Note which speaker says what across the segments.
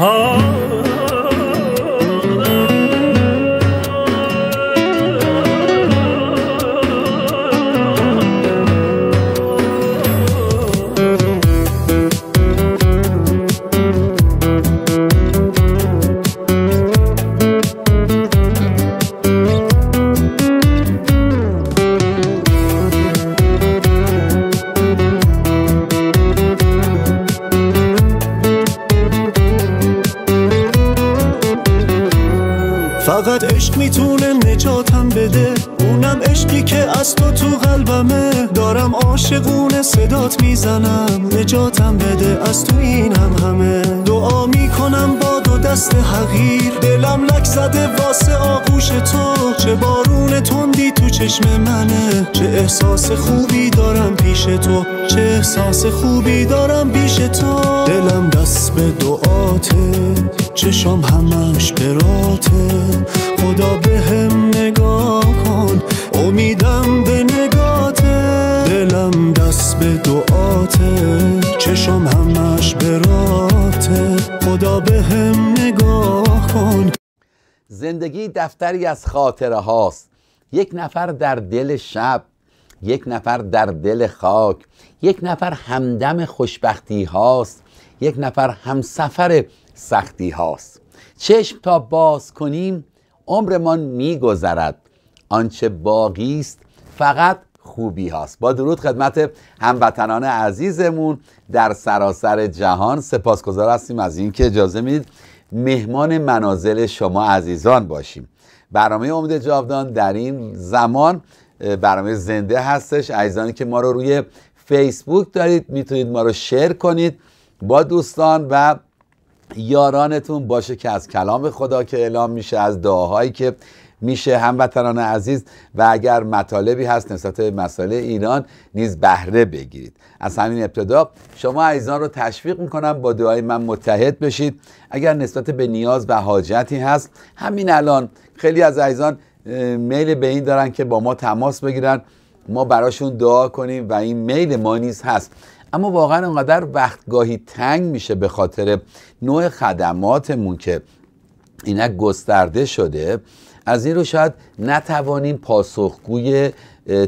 Speaker 1: Oh.
Speaker 2: صدات میزنم نجاتم بده از تو این هم همه دعا میکنم با دو دست حقیر دلم لک زده واسه آغوش تو چه بارون تندی تو چشم منه چه احساس خوبی دارم پیش تو چه احساس خوبی دارم پیش تو دلم دست به دعاته چشم همش براته خدا هم
Speaker 3: چشم همش براته خدا به هم نگاه کن زندگی دفتری از خاطره هاست یک نفر در دل شب یک نفر در دل خاک یک نفر همدم خوشبختی هاست یک نفر همسفر سختی هاست چشم تا باز کنیم عمرمان میگذرد آنچه باقی است فقط خوبی هاست با درود خدمت هموطنان عزیزمون در سراسر جهان سپاسگزار هستیم از اینکه اجازه میدید مهمان منازل شما عزیزان باشیم برنامه امید جاودان در این زمان برنامه زنده هستش عزیزانی که ما رو روی فیسبوک دارید میتونید ما رو شیر کنید با دوستان و یارانتون باشه که از کلام خدا که اعلام میشه از دعاهایی که میشه هموطنان عزیز و اگر مطالبی هست نسبت به مسائل ایران نیز بهره بگیرید از همین ابتدا شما عزیزان رو تشویق میکنم با دعای من متحد بشید اگر نسبت به نیاز و حاجتی هست همین الان خیلی از عزیزان میل به این دارن که با ما تماس بگیرن ما براشون دعا کنیم و این میل ما نیز هست اما واقعا انقدر وقتگاهی تنگ میشه به خاطر نوع خدماتمون که اینک گسترده شده از این رو شاید نتوانیم پاسخگوی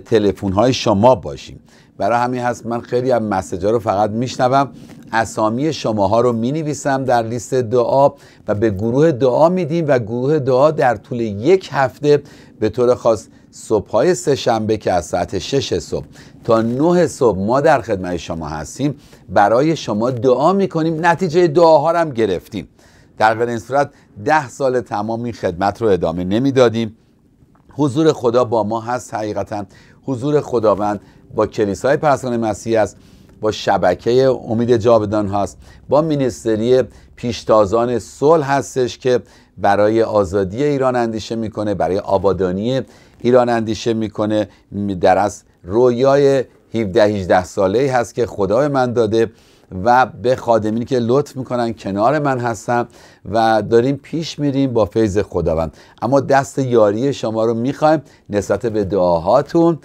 Speaker 3: تلفن های شما باشیم برای همین هست من خیلی از مسیج رو فقط میشنوم اسامی شماها رو می در لیست دعا و به گروه دعا میدیم و گروه دعا در طول یک هفته به طور خاص صبح های سه شنبه که از ساعت 6 صبح تا 9 صبح ما در خدمت شما هستیم برای شما دعا می کنیم نتیجه دعاها رو هم گرفتیم در غیر این صورت ده سال تمام این خدمت رو ادامه نمیدادیم حضور خدا با ما هست حقیقتا حضور خداوند با کلیسای پرستان مسیح است با شبکه امید جابدان هست با مینستری پیشتازان صلح هستش که برای آزادی ایران اندیشه میکنه برای آبادانی ایران اندیشه میکنه در از رویای 17 18 ساله ای هست که خدای من داده و به خادمینی که لطف میکنن کنار من هستم و داریم پیش میریم با فیض خداوند اما دست یاری شما رو میخوایم نسبت به دعاهاتون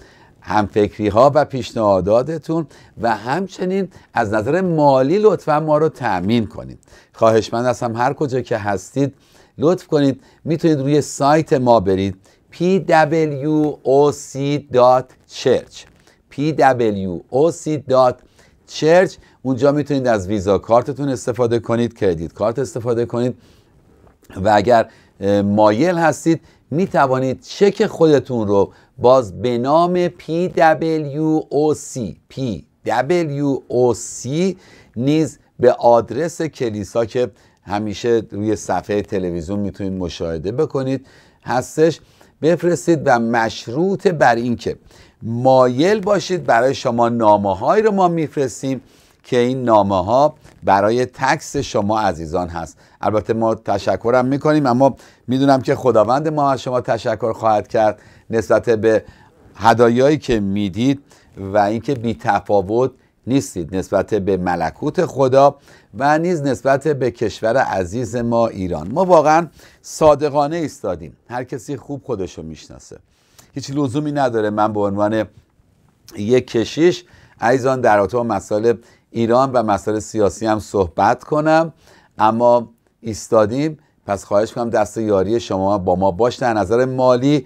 Speaker 3: فکری ها و پیشنهاداتتون و همچنین از نظر مالی لطفا ما رو تأمین کنید خواهشمند هستم هر کجا که هستید لطف کنید میتونید روی سایت ما برید pwoc.church pwoc.church اونجا میتونید از ویزا کارتتون استفاده کنید کردیت کارت استفاده کنید و اگر مایل هستید میتوانید چک خودتون رو باز به نام PWOC PWOC نیز به آدرس کلیسا که همیشه روی صفحه تلویزیون میتونید مشاهده بکنید هستش بفرستید و مشروط بر اینکه مایل باشید برای شما نامه های رو ما میفرستیم که این نامه ها برای تکس شما عزیزان هست البته ما تشکرم میکنیم اما میدونم که خداوند ما از شما تشکر خواهد کرد نسبت به هدایایی که میدید و اینکه بی تفاوت نیستید نسبت به ملکوت خدا و نیز نسبت به کشور عزیز ما ایران ما واقعا صادقانه ایستادیم هر کسی خوب خودشو میشناسه هیچ لزومی نداره من به عنوان یک کشیش عزیزان در اتو مسائل ایران و مسائل سیاسی هم صحبت کنم اما ایستادیم پس خواهش کنم دست یاری شما با ما باش در نظر مالی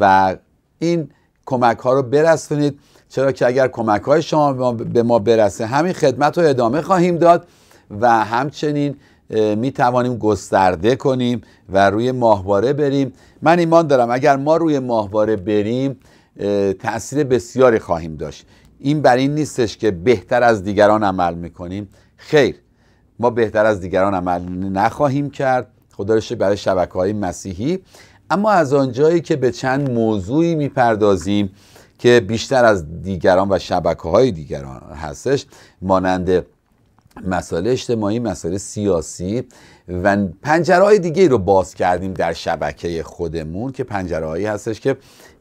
Speaker 3: و این کمک ها رو برسونید چرا که اگر کمک های شما به ما برسه همین خدمت رو ادامه خواهیم داد و همچنین می توانیم گسترده کنیم و روی ماهواره بریم من ایمان دارم اگر ما روی ماهواره بریم تاثیر بسیاری خواهیم داشت این بر این نیستش که بهتر از دیگران عمل میکنیم خیر ما بهتر از دیگران عمل نخواهیم کرد خدا برای شبکه های مسیحی اما از آنجایی که به چند موضوعی میپردازیم که بیشتر از دیگران و شبکه های دیگران هستش مانند مسائل اجتماعی مسائل سیاسی و پنجرهای دیگه رو باز کردیم در شبکه خودمون که پنجرهایی هستش که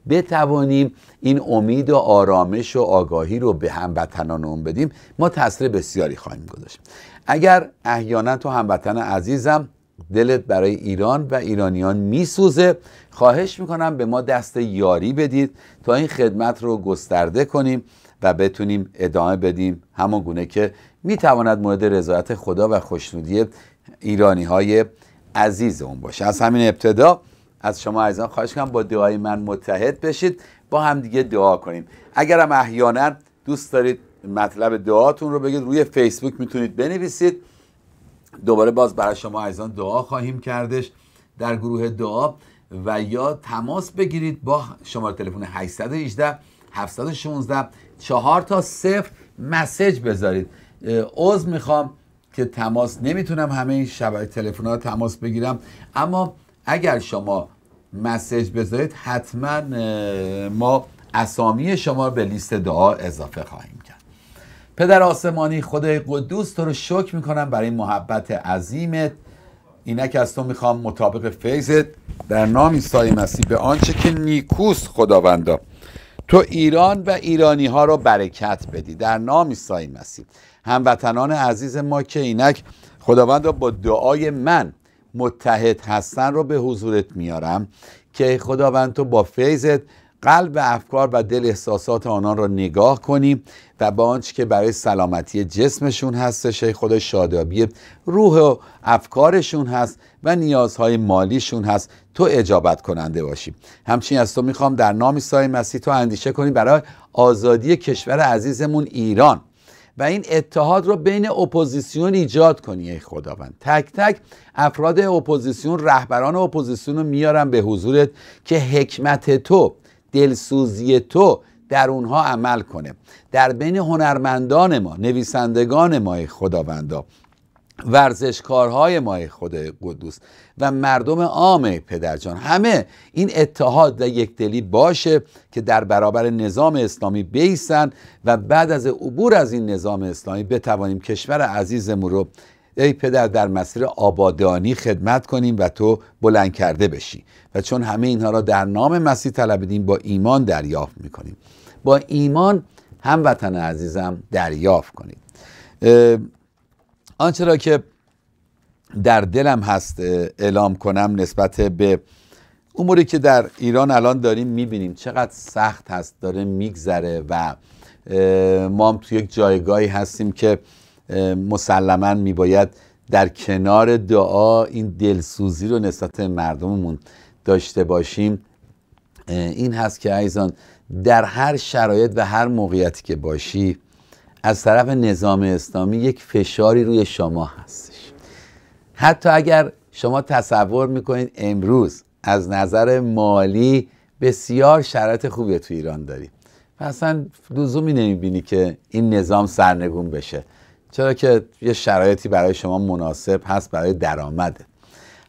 Speaker 3: بتوانیم این امید و آرامش و آگاهی رو به اون بدیم ما تاثیر بسیاری خواهیم گذاشت اگر احیانا تو هموطن عزیزم دلت برای ایران و ایرانیان میسوزه خواهش میکنم به ما دست یاری بدید تا این خدمت رو گسترده کنیم و بتونیم ادامه بدیم همان گونه که میتواند مورد رضایت خدا و خوشنودی ایرانی های عزیز اون باشه از همین ابتدا از شما عزیزان خواهش کنم با دعای من متحد بشید با همدیگه دعا کنیم اگرم احیانا دوست دارید مطلب دعاتون رو بگید روی فیسبوک میتونید بنویسید دوباره باز برای شما عزیزان دعا خواهیم کردش در گروه دعا و یا تماس بگیرید با شماره تلفن 818 716 4 تا 0 مسج بذارید عذر میخوام که تماس نمیتونم همه این شبکه تلفن ها تماس بگیرم اما اگر شما مسج بذارید حتما ما اسامی شما به لیست دعا اضافه خواهیم کرد پدر آسمانی خدای قدوس تو رو شکر میکنم برای محبت عظیمت اینک از تو میخوام مطابق فیضت در نام عیسی مسیح به آنچه که نیکوست خداوندا تو ایران و ایرانی ها را برکت بدی در نام عیسی مسیح هموطنان عزیز ما که اینک خداوند با دعای من متحد هستن رو به حضورت میارم که خداوند تو با فیضت قلب افکار و دل احساسات آنان را نگاه کنیم و با آنچه که برای سلامتی جسمشون هستش شیخ خدا شادابی روح و افکارشون هست و نیازهای مالیشون هست تو اجابت کننده باشیم همچنین از تو میخوام در نام سای مسیح تو اندیشه کنیم برای آزادی کشور عزیزمون ایران و این اتحاد رو بین اپوزیسیون ایجاد کنی ای خداوند تک تک افراد اپوزیسیون رهبران اپوزیسیون رو میارن به حضورت که حکمت تو دلسوزی تو در اونها عمل کنه در بین هنرمندان ما نویسندگان ما خداوندا ورزشکارهای مای خود قدوس و مردم عام پدرجان همه این اتحاد و یکدلی باشه که در برابر نظام اسلامی بیستن و بعد از عبور از این نظام اسلامی بتوانیم کشور عزیزمون رو ای پدر در مسیر آبادانی خدمت کنیم و تو بلند کرده بشی و چون همه اینها را در نام مسیح طلبیدیم با ایمان دریافت میکنیم با ایمان هموطن عزیزم دریافت کنید آنچه را که در دلم هست اعلام کنم نسبت به اموری که در ایران الان داریم میبینیم چقدر سخت هست داره میگذره و ما هم تو یک جایگاهی هستیم که مسلما میباید در کنار دعا این دلسوزی رو نسبت مردممون داشته باشیم این هست که ایزان در هر شرایط و هر موقعیتی که باشی از طرف نظام اسلامی یک فشاری روی شما هستش حتی اگر شما تصور میکنید امروز از نظر مالی بسیار شرایط خوبی تو ایران داریم و اصلا لزومی نمیبینی که این نظام سرنگون بشه چرا که یه شرایطی برای شما مناسب هست برای درآمده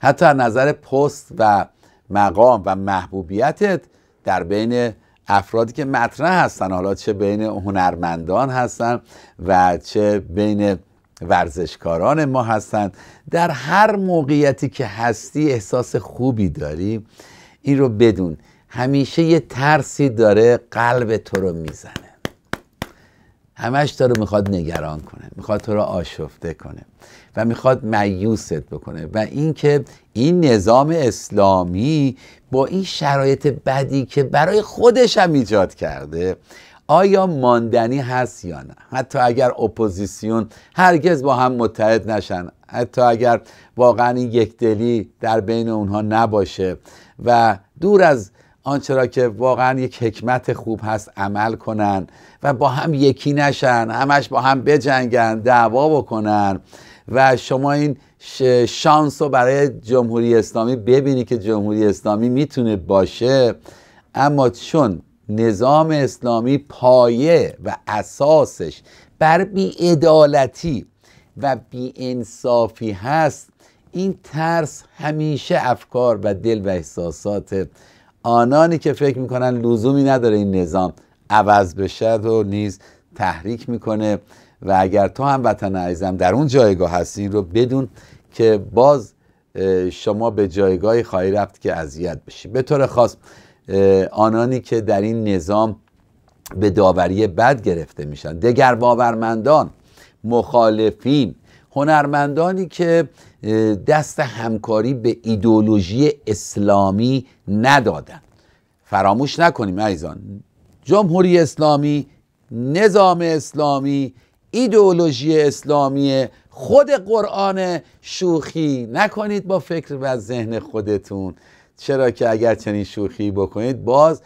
Speaker 3: حتی از نظر پست و مقام و محبوبیتت در بین افرادی که مطرح هستن حالا چه بین هنرمندان هستن و چه بین ورزشکاران ما هستند در هر موقعیتی که هستی احساس خوبی داری این رو بدون همیشه یه ترسی داره قلب تو رو میزنه همش تو رو میخواد نگران کنه میخواد تو رو آشفته کنه و میخواد میوست بکنه و اینکه این نظام اسلامی با این شرایط بدی که برای خودش هم ایجاد کرده آیا ماندنی هست یا نه حتی اگر اپوزیسیون هرگز با هم متحد نشن حتی اگر واقعا این یک دلی در بین اونها نباشه و دور از آنچه را که واقعا یک حکمت خوب هست عمل کنن و با هم یکی نشن همش با هم بجنگن دعوا بکنن و شما این شانس رو برای جمهوری اسلامی ببینی که جمهوری اسلامی میتونه باشه اما چون نظام اسلامی پایه و اساسش بر بیعدالتی و بیانصافی هست این ترس همیشه افکار و دل و احساسات آنانی که فکر میکنن لزومی نداره این نظام عوض بشه و نیز تحریک میکنه و اگر تو هم وطن عزیزم در اون جایگاه هستی رو بدون که باز شما به جایگاهی خواهی رفت که اذیت بشی به طور خاص آنانی که در این نظام به داوری بد گرفته میشن دگر باورمندان مخالفین هنرمندانی که دست همکاری به ایدولوژی اسلامی ندادن فراموش نکنیم عزیزان جمهوری اسلامی نظام اسلامی ایدئولوژی اسلامی خود قرآن شوخی نکنید با فکر و ذهن خودتون چرا که اگر چنین شوخی بکنید باز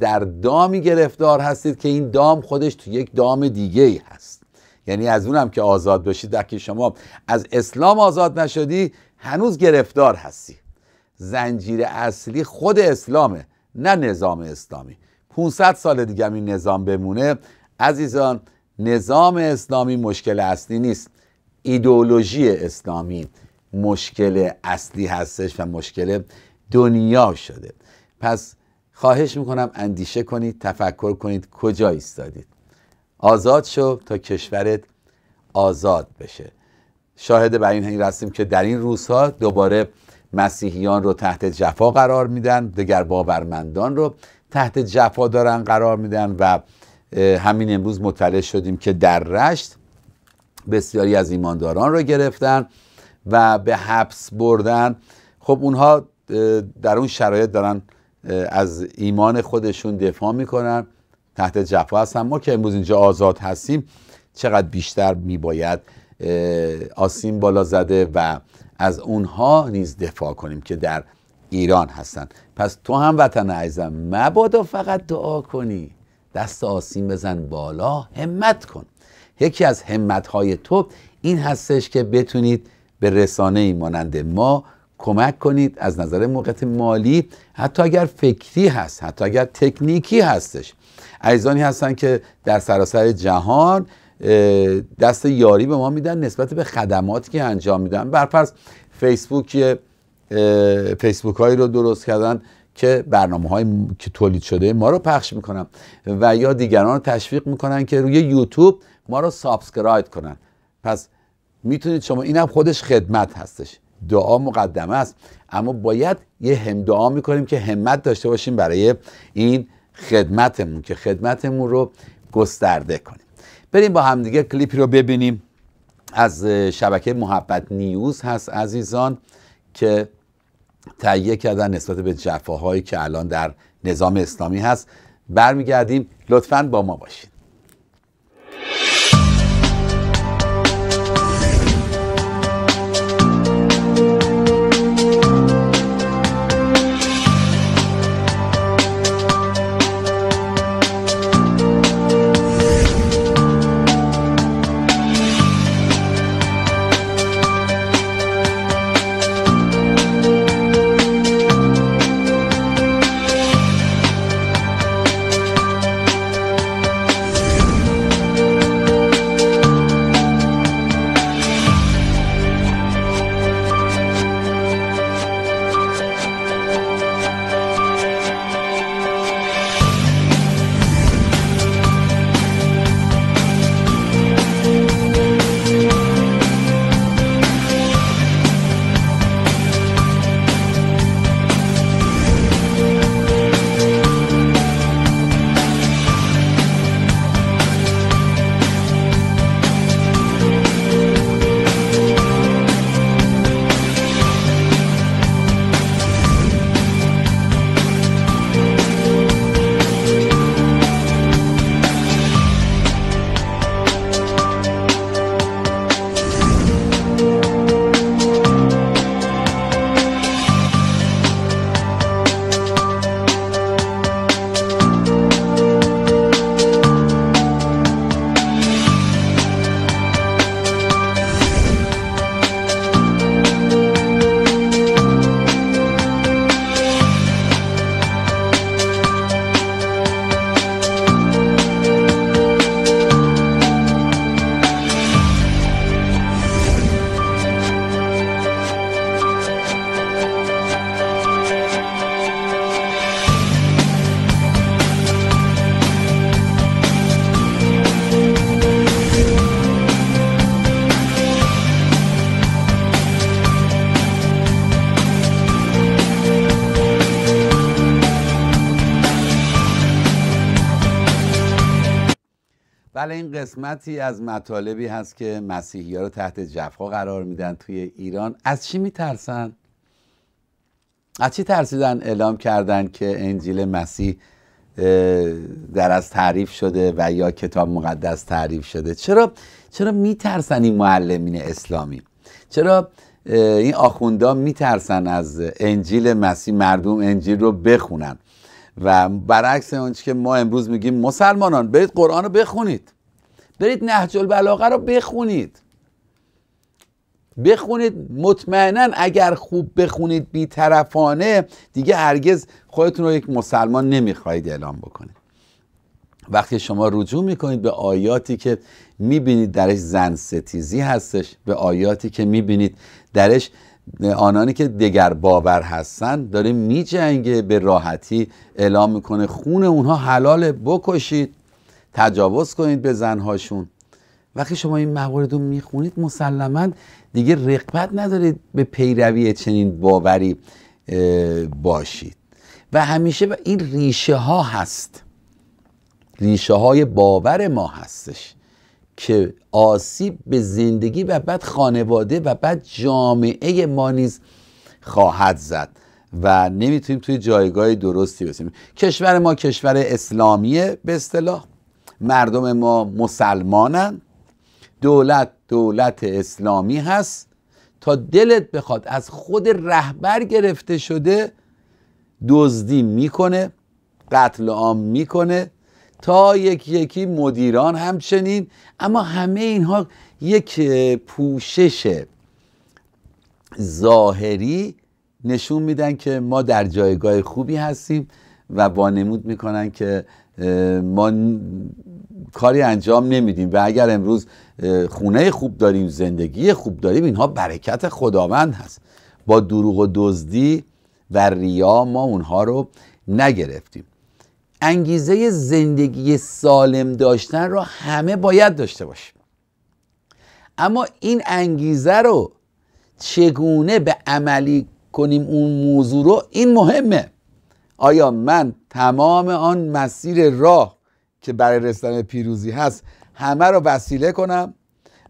Speaker 3: در دامی گرفتار هستید که این دام خودش تو یک دام دیگه ای هست یعنی از اونم که آزاد بشید در که شما از اسلام آزاد نشدی هنوز گرفتار هستی زنجیر اصلی خود اسلامه نه نظام اسلامی 500 سال دیگه این نظام بمونه عزیزان نظام اسلامی مشکل اصلی نیست ایدئولوژی اسلامی مشکل اصلی هستش و مشکل دنیا شده پس خواهش میکنم اندیشه کنید تفکر کنید کجا ایستادید آزاد شو تا کشورت آزاد بشه شاهد بر این هنگ هستیم که در این روزها دوباره مسیحیان رو تحت جفا قرار میدن دیگر باورمندان رو تحت جفا دارن قرار میدن و همین امروز مطلع شدیم که در رشت بسیاری از ایمانداران را گرفتن و به حبس بردن خب اونها در اون شرایط دارن از ایمان خودشون دفاع میکنن تحت جفا هستن ما که امروز اینجا آزاد هستیم چقدر بیشتر میباید آسیم بالا زده و از اونها نیز دفاع کنیم که در ایران هستن پس تو هم وطن عزیزم مبادا فقط دعا کنی دست آسیم بزن بالا همت کن یکی از های تو این هستش که بتونید به رسانه ای مانند ما کمک کنید از نظر موقعیت مالی حتی اگر فکری هست حتی اگر تکنیکی هستش عزیزانی هستن که در سراسر جهان دست یاری به ما میدن نسبت به خدماتی که انجام میدن برفرض فیسبوک فیسبوک هایی رو درست کردن که برنامه های که تولید شده ما رو پخش میکنن و یا دیگران رو تشویق میکنن که روی یوتیوب ما رو سابسکرایب کنن پس میتونید شما اینم خودش خدمت هستش دعا مقدمه است اما باید یه هم دعا میکنیم که همت داشته باشیم برای این خدمتمون که خدمتمون رو گسترده کنیم بریم با همدیگه کلیپی رو ببینیم از شبکه محبت نیوز هست عزیزان که تهیه کردن نسبت به جفاهایی که الان در نظام اسلامی هست برمیگردیم لطفا با ما باشید قسمتی از مطالبی هست که مسیحی ها رو تحت جفا قرار میدن توی ایران از چی میترسن؟ از چی ترسیدن اعلام کردن که انجیل مسیح در از تعریف شده و یا کتاب مقدس تعریف شده چرا چرا میترسن این معلمین اسلامی چرا این آخوندا میترسن از انجیل مسیح مردم انجیل رو بخونن و برعکس اون که ما امروز میگیم مسلمانان برید قرآن رو بخونید برید نهج البلاغه رو بخونید بخونید مطمئنا اگر خوب بخونید بیطرفانه دیگه هرگز خودتون رو یک مسلمان نمیخواهید اعلام بکنید وقتی شما رجوع میکنید به آیاتی که میبینید درش زن هستش به آیاتی که میبینید درش آنانی که دگر باور هستن داره میجنگه به راحتی اعلام میکنه خون اونها حلال بکشید تجاوز کنید به زنهاشون وقتی شما این موارد رو میخونید مسلما دیگه رقبت ندارید به پیروی چنین باوری باشید و همیشه این ریشه ها هست ریشه های باور ما هستش که آسیب به زندگی و بعد خانواده و بعد جامعه ما نیز خواهد زد و نمیتونیم توی جایگاه درستی بسیم کشور ما کشور اسلامیه به اصطلاح مردم ما مسلمانن دولت دولت اسلامی هست تا دلت بخواد از خود رهبر گرفته شده دزدی میکنه قتل عام میکنه تا یک یکی مدیران همچنین اما همه اینها یک پوشش ظاهری نشون میدن که ما در جایگاه خوبی هستیم و وانمود میکنن که ما کاری انجام نمیدیم و اگر امروز خونه خوب داریم زندگی خوب داریم اینها برکت خداوند هست با دروغ و دزدی و ریا ما اونها رو نگرفتیم انگیزه زندگی سالم داشتن را همه باید داشته باشیم اما این انگیزه رو چگونه به عملی کنیم اون موضوع رو این مهمه آیا من تمام آن مسیر راه که برای رسیدن پیروزی هست همه رو وسیله کنم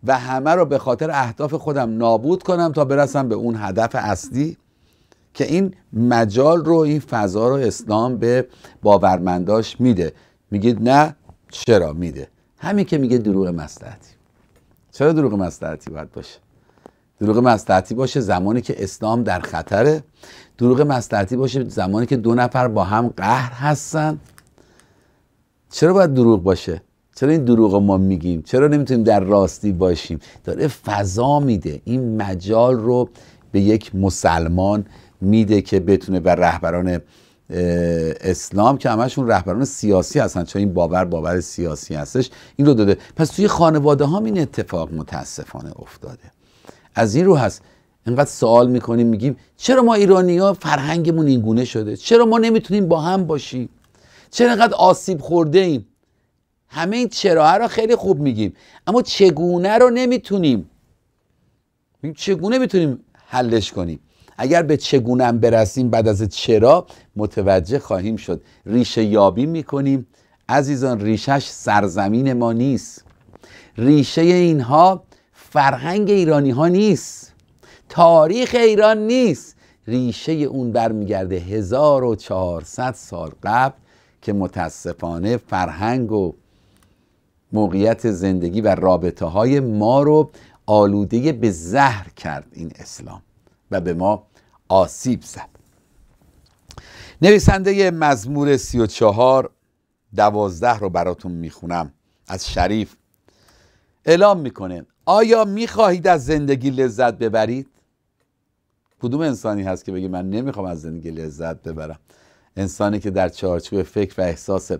Speaker 3: و همه رو به خاطر اهداف خودم نابود کنم تا برسم به اون هدف اصلی که این مجال رو این فضا رو اسلام به باورمنداش میده میگید نه چرا میده همین که میگه دروغ مصلحتی چرا دروغ مصلحتی باید باشه دروغ مصلحتی باشه زمانی که اسلام در خطره دروغ مسترتی باشه زمانی که دو نفر با هم قهر هستن چرا باید دروغ باشه چرا این دروغ ما میگیم چرا نمیتونیم در راستی باشیم داره فضا میده این مجال رو به یک مسلمان میده که بتونه بر رهبران اسلام که همشون رهبران سیاسی هستن چون این باور باور سیاسی هستش این رو داده پس توی خانواده ها این اتفاق متاسفانه افتاده از این رو هست انقدر سوال میکنیم میگیم چرا ما ایرانی ها فرهنگمون اینگونه شده چرا ما نمیتونیم با هم باشیم چرا انقدر آسیب خورده ایم همه این چراها را خیلی خوب میگیم اما چگونه رو نمیتونیم چگونه میتونیم حلش کنیم اگر به چگونه هم برسیم بعد از چرا متوجه خواهیم شد ریشه یابی میکنیم عزیزان ریشش سرزمین ما نیست ریشه اینها فرهنگ ایرانی ها نیست تاریخ ایران نیست ریشه اون برمیگرده 1400 سال قبل که متاسفانه فرهنگ و موقعیت زندگی و رابطه های ما رو آلوده به زهر کرد این اسلام و به ما آسیب زد نویسنده مزمور سی و چهار دوازده رو براتون میخونم از شریف اعلام میکنه آیا میخواهید از زندگی لذت ببرید؟ کدوم انسانی هست که بگه من نمیخوام از زندگی لذت ببرم انسانی که در چارچوب فکر و احساس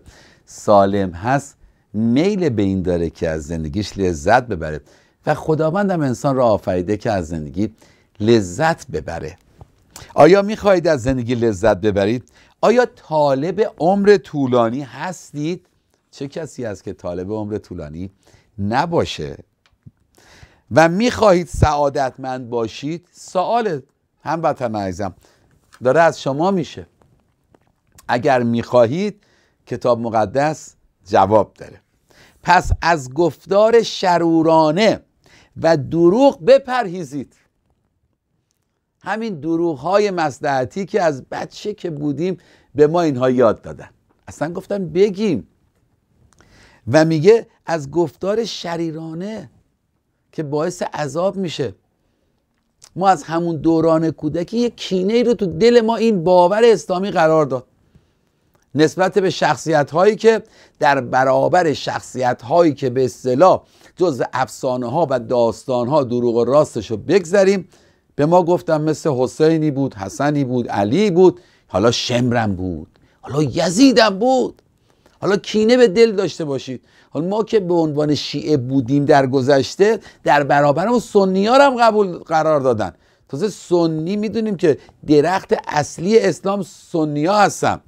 Speaker 3: سالم هست میل به این داره که از زندگیش لذت ببره و خداوندم انسان را آفریده که از زندگی لذت ببره آیا میخواهید از زندگی لذت ببرید؟ آیا طالب عمر طولانی هستید؟ چه کسی است که طالب عمر طولانی نباشه؟ و میخواهید سعادتمند باشید؟ سوال هم وطن عزیزم داره از شما میشه اگر میخواهید کتاب مقدس جواب داره پس از گفتار شرورانه و دروغ بپرهیزید همین دروغ های مسلحتی که از بچه که بودیم به ما اینها یاد دادن اصلا گفتن بگیم و میگه از گفتار شریرانه که باعث عذاب میشه ما از همون دوران کودکی یک کینه ای رو تو دل ما این باور اسلامی قرار داد نسبت به شخصیت هایی که در برابر شخصیت هایی که به اصطلاح جز افسانه ها و داستان ها دروغ و راستش رو بگذریم به ما گفتم مثل حسینی بود حسنی بود علی بود حالا شمرم بود حالا یزیدم بود حالا کینه به دل داشته باشید ما که به عنوان شیعه بودیم در گذشته در برابر اون سنی ها هم قبول قرار دادن تازه سنی میدونیم که درخت اصلی اسلام سنی ها هستن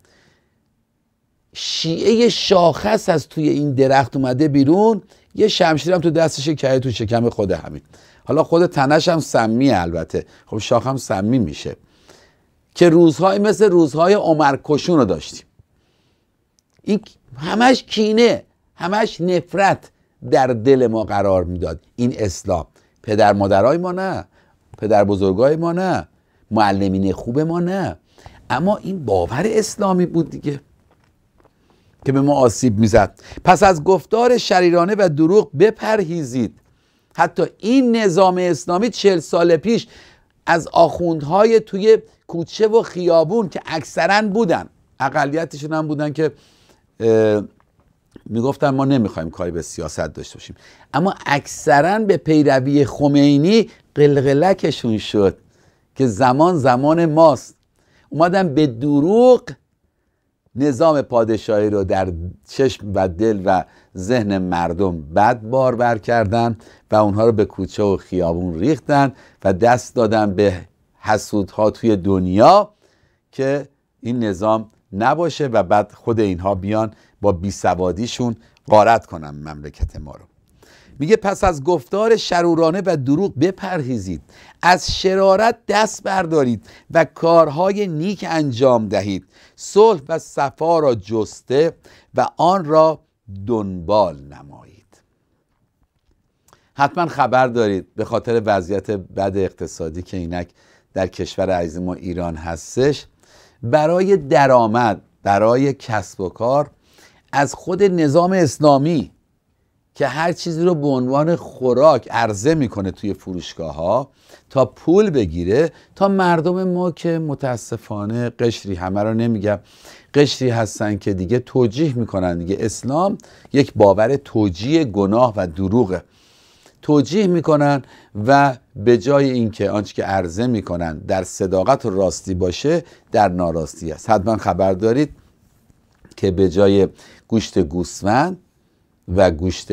Speaker 3: شیعه شاخص از توی این درخت اومده بیرون یه شمشیر هم تو دستش کرده تو شکم خود همین حالا خود تنش هم سمیه البته خب شاخ هم سمی میشه که روزهای مثل روزهای کشون رو داشتیم این همش کینه همش نفرت در دل ما قرار میداد این اسلام پدر مادرای ما نه پدر بزرگای ما نه معلمین خوب ما نه اما این باور اسلامی بود دیگه که به ما آسیب میزد پس از گفتار شریرانه و دروغ بپرهیزید حتی این نظام اسلامی چل سال پیش از آخوندهای توی کوچه و خیابون که اکثرا بودن اقلیتشون هم بودن که میگفتن ما نمیخوایم کاری به سیاست داشته باشیم اما اکثرا به پیروی خمینی قلقلکشون شد که زمان زمان ماست اومدن به دروغ نظام پادشاهی رو در چشم و دل و ذهن مردم بد باربر کردن و اونها رو به کوچه و خیابون ریختن و دست دادن به حسودها توی دنیا که این نظام نباشه و بعد خود اینها بیان با بیسوادیشون قارت کنن مملکت ما رو میگه پس از گفتار شرورانه و دروغ بپرهیزید از شرارت دست بردارید و کارهای نیک انجام دهید صلح و صفا را جسته و آن را دنبال نمایید حتما خبر دارید به خاطر وضعیت بد اقتصادی که اینک در کشور عزیز ما ایران هستش برای درآمد برای کسب و کار از خود نظام اسلامی که هر چیزی رو به عنوان خوراک عرضه میکنه توی فروشگاه ها تا پول بگیره تا مردم ما که متاسفانه قشری همه رو نمیگم قشری هستن که دیگه توجیه میکنن دیگه اسلام یک باور توجیه گناه و دروغه توجیه میکنن و به جای اینکه آنچه که عرضه میکنن در صداقت و راستی باشه در ناراستی است حتما خبر دارید که به جای گوشت گوسفند و گوشت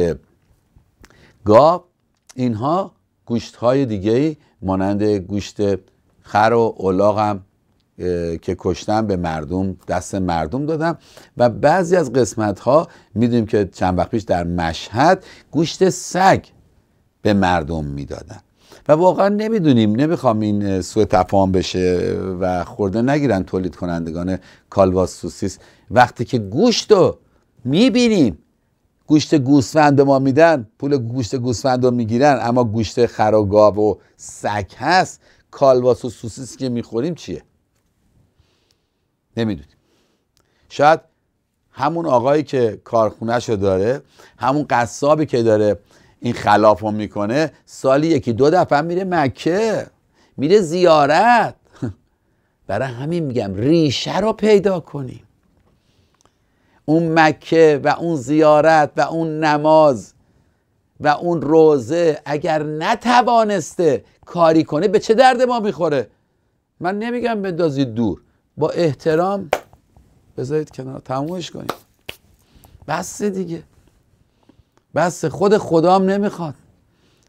Speaker 3: گاب اینها گوشت های دیگه مانند گوشت خر و الاغ که کشتم به مردم دست مردم دادم و بعضی از قسمت ها میدونیم که چند وقت پیش در مشهد گوشت سگ به مردم میدادن و واقعا نمیدونیم نمیخوام این سوء تفاهم بشه و خورده نگیرن تولید کنندگان کالواس سوسیس وقتی که گوشت رو میبینیم گوشت گوسفند ما میدن پول گوشت گوسفند رو میگیرن اما گوشت خر و گاو و سگ هست کالواس و سوسیس که میخوریم چیه نمیدونیم شاید همون آقایی که کارخونهش رو داره همون قصابی که داره این خلاف رو میکنه سالی یکی دو دفعه میره مکه میره زیارت برای همین میگم ریشه رو پیدا کنیم اون مکه و اون زیارت و اون نماز و اون روزه اگر نتوانسته کاری کنه به چه درد ما میخوره من نمیگم بندازید دور با احترام بذارید کنار تمومش کنیم بس دیگه بس خود خدام نمیخواد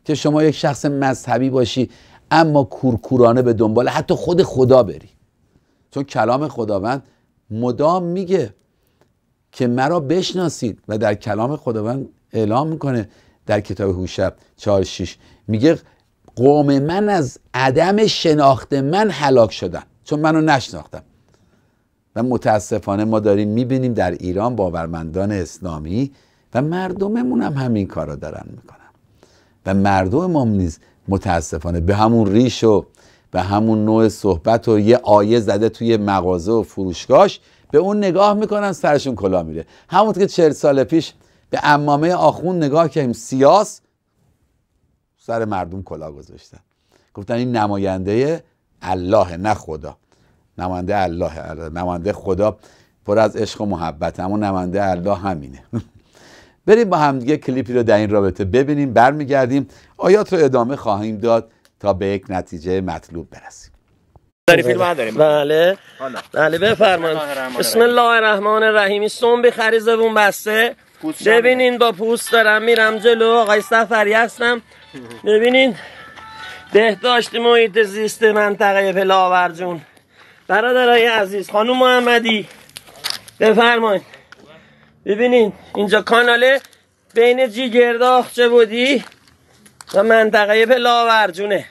Speaker 3: که شما یک شخص مذهبی باشی اما کورکورانه به دنبال حتی خود خدا بری چون کلام خداوند مدام میگه که مرا بشناسید و در کلام خداوند اعلام میکنه در کتاب هوشب 46 میگه قوم من از عدم شناخت من هلاک شدن چون منو نشناختم و متاسفانه ما داریم میبینیم در ایران باورمندان اسلامی و مردممون هم همین کار رو دارن میکنن و مردم ما نیز متاسفانه به همون ریش و به همون نوع صحبت و یه آیه زده توی مغازه و فروشگاهش به اون نگاه میکنن سرشون کلا میره همونطور که چهل سال پیش به امامه آخون نگاه کردیم سیاس سر مردم کلا گذاشتن گفتن این نماینده الله نه خدا نماینده الله نماینده خدا پر از عشق و محبت اما نماینده الله همینه بریم با همدیگه کلیپی رو در این رابطه ببینیم برمیگردیم آیات رو ادامه خواهیم داد تا به یک نتیجه مطلوب برسیم داری فیلم داریم؟
Speaker 4: بله بله بفرمایید بسم الله الرحمن الرحیم سون بخری زبون بسته ببینین با پوست دارم میرم جلو آقای سفری هستم ببینین بهداشت محیط زیست منطقه پلاور جون برادرای عزیز خانم محمدی بفرمایید ببینید اینجا کانال بین جیگرداخ چه بودی و منطقه پلاورجونه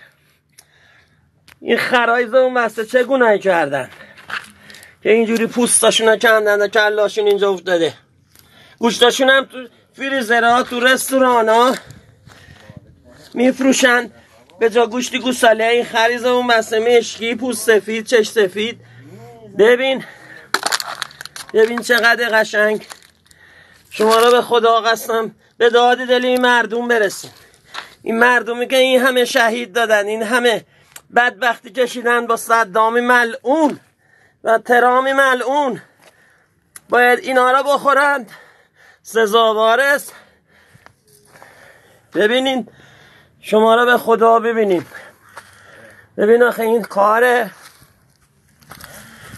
Speaker 4: این خرایز اون بسته چه گناهی کردن که اینجوری پوستاشون کندن و کلاشون اینجا افتاده گوشتاشون هم تو فریزرها تو رستوران ها میفروشن به جا گوشتی گوساله این خریز اون بسته مشکی پوست سفید چش سفید ببین ببین چقدر قشنگ شما را به خدا قسم به داد دل این مردم برسیم این مردم که این همه شهید دادن این همه بدبختی کشیدن با صدامی ملعون و ترامی ملعون باید اینا را بخورند سزاوارست ببینین شما را به خدا ببینیم ببین آخه این کاره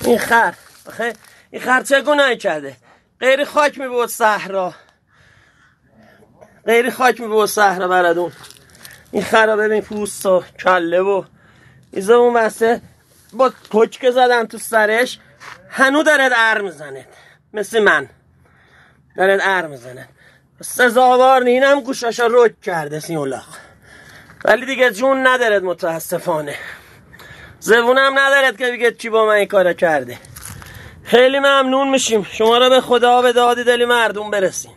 Speaker 4: این خر آخه این خر چه گناهی کرده غیر خاک می بود صحرا غیر خاک می بود صحرا بردون این خرابه این پوست و کله و ایزا اون بسته با کچک زدن تو سرش هنو دارد ار میزنه مثل من دارد ار میزنه سزاوار نینم گوشاشا رو کرده اولاق ولی دیگه جون ندارد متاسفانه زبونم ندارد که بگه چی با من این کارا کرده خیلی ممنون میشیم شما را به خدا به دادی دل مردم برسیم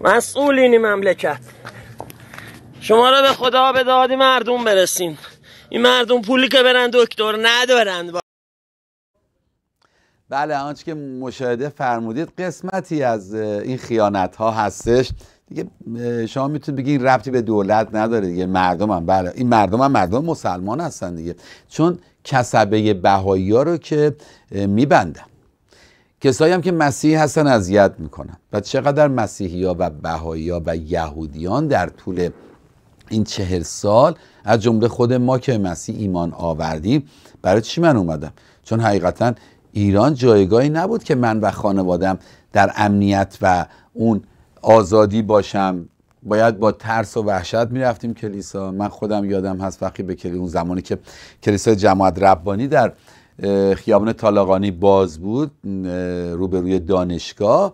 Speaker 4: مسئولین مملکت شما را به خدا به دادی مردم برسیم این مردم پولی که برن دکتر ندارند
Speaker 3: بله آنچه که مشاهده فرمودید قسمتی از این خیانت ها هستش دیگه شما میتونید بگید ربطی به دولت نداره دیگه مردم هم بله این مردم هم مردم مسلمان هستن دیگه چون کسبه بهایی ها رو که میبندم کسایی هم که مسیحی هستن اذیت میکنن و چقدر مسیحی ها و بهایی ها و یهودیان در طول این چهر سال از جمله خود ما که مسیح ایمان آوردیم برای چی من اومدم چون حقیقتا ایران جایگاهی نبود که من و خانوادم در امنیت و اون آزادی باشم باید با ترس و وحشت میرفتیم کلیسا من خودم یادم هست وقتی به کلیسا اون زمانی که کلیسا جماعت ربانی در خیابان طالقانی باز بود روبروی دانشگاه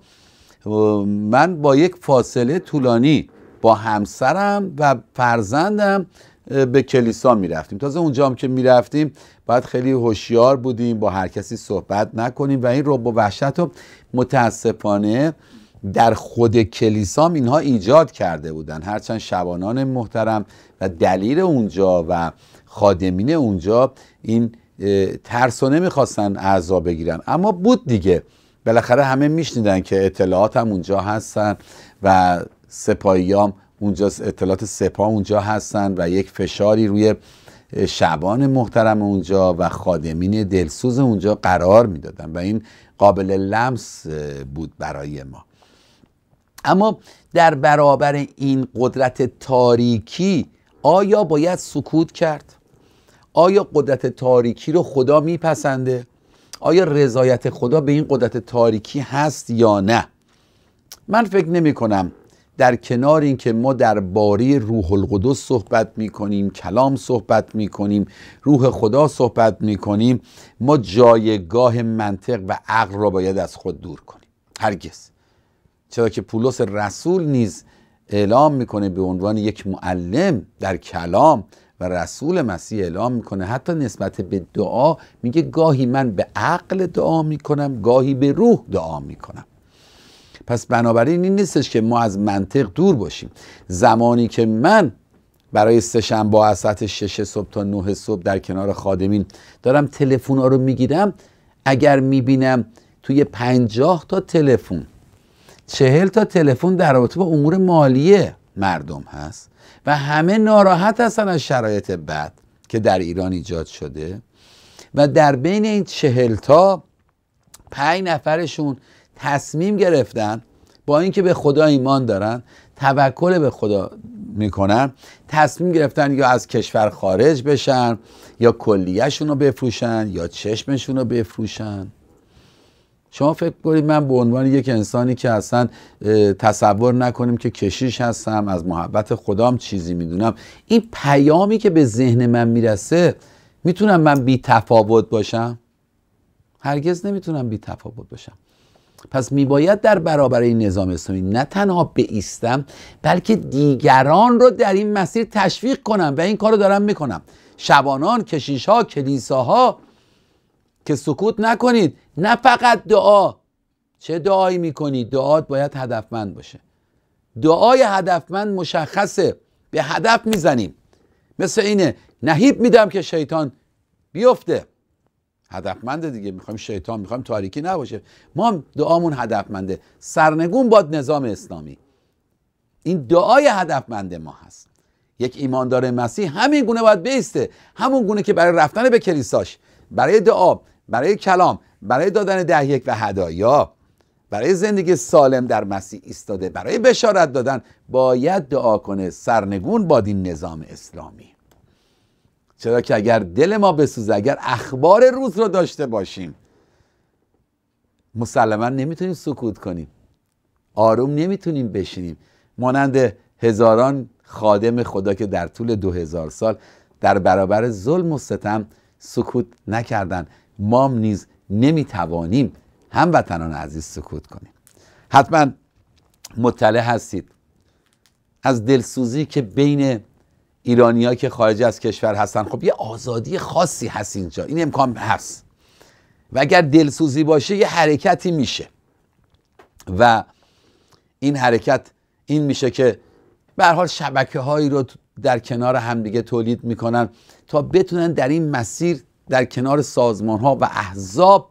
Speaker 3: من با یک فاصله طولانی با همسرم و فرزندم به کلیسا میرفتیم تازه اونجا هم که میرفتیم باید خیلی هوشیار بودیم با هر کسی صحبت نکنیم و این رو با وحشت رو متاسفانه در خود کلیسام اینها ایجاد کرده بودن هرچند شبانان محترم و دلیل اونجا و خادمین اونجا این ترس و نمیخواستن اعضا بگیرن اما بود دیگه بالاخره همه میشنیدن که اطلاعات هم اونجا هستن و سپاهیام اونجا اطلاعات سپاه اونجا هستن و یک فشاری روی شبان محترم اونجا و خادمین دلسوز اونجا قرار میدادن و این قابل لمس بود برای ما اما در برابر این قدرت تاریکی آیا باید سکوت کرد؟ آیا قدرت تاریکی رو خدا میپسنده؟ آیا رضایت خدا به این قدرت تاریکی هست یا نه؟ من فکر نمی کنم در کنار اینکه ما در باری روح القدس صحبت می کنیم کلام صحبت می کنیم روح خدا صحبت می کنیم ما جایگاه منطق و عقل را باید از خود دور کنیم هرگز چرا که پولس رسول نیز اعلام میکنه به عنوان یک معلم در کلام و رسول مسیح اعلام میکنه حتی نسبت به دعا میگه گاهی من به عقل دعا میکنم گاهی به روح دعا میکنم پس بنابراین این نیستش که ما از منطق دور باشیم زمانی که من برای سهشنبه از ساعت شش صبح تا نه صبح در کنار خادمین دارم تلفن ها رو میگیرم اگر میبینم توی پنجاه تا تلفن چهل تا تلفن در رابطه با امور مالیه مردم هست و همه ناراحت هستن از شرایط بد که در ایران ایجاد شده و در بین این چهل تا پنج نفرشون تصمیم گرفتن با اینکه به خدا ایمان دارن توکل به خدا میکنن تصمیم گرفتن یا از کشور خارج بشن یا کلیهشون رو بفروشن یا چشمشون رو بفروشن شما فکر کنید من به عنوان یک انسانی که اصلا تصور نکنیم که کشیش هستم از محبت خدام چیزی میدونم این پیامی که به ذهن من میرسه میتونم من بی تفاوت باشم هرگز نمیتونم بی تفاوت باشم پس میباید در برابر این نظام اسلامی نه تنها بیستم بلکه دیگران رو در این مسیر تشویق کنم و این کار رو دارم میکنم شبانان، کشیش ها، کلیساها که سکوت نکنید نه فقط دعا چه دعایی میکنی دعات باید هدفمند باشه دعای هدفمند مشخصه به هدف میزنیم مثل اینه نهیب میدم که شیطان بیفته هدفمنده دیگه میخوایم شیطان میخوایم تاریکی نباشه ما دعامون هدفمنده سرنگون باد نظام اسلامی این دعای هدفمند ما هست یک ایماندار مسیح همین گونه باید بیسته همون گونه که برای رفتن به کلیساش برای دعا برای کلام برای دادن یک و هدایا برای زندگی سالم در مسیح ایستاده برای بشارت دادن باید دعا کنه سرنگون باد نظام اسلامی چرا که اگر دل ما بسوزه اگر اخبار روز رو داشته باشیم مسلما نمیتونیم سکوت کنیم آروم نمیتونیم بشینیم مانند هزاران خادم خدا که در طول دو هزار سال در برابر ظلم و ستم سکوت نکردن مام نیز نمیتوانیم هموطنان عزیز سکوت کنیم حتما مطلع هستید از دلسوزی که بین ایرانی که خارج از کشور هستن خب یه آزادی خاصی هست اینجا این امکان هست و اگر دلسوزی باشه یه حرکتی میشه و این حرکت این میشه که به حال شبکه هایی رو در کنار همدیگه تولید میکنن تا بتونن در این مسیر در کنار سازمان ها و احزاب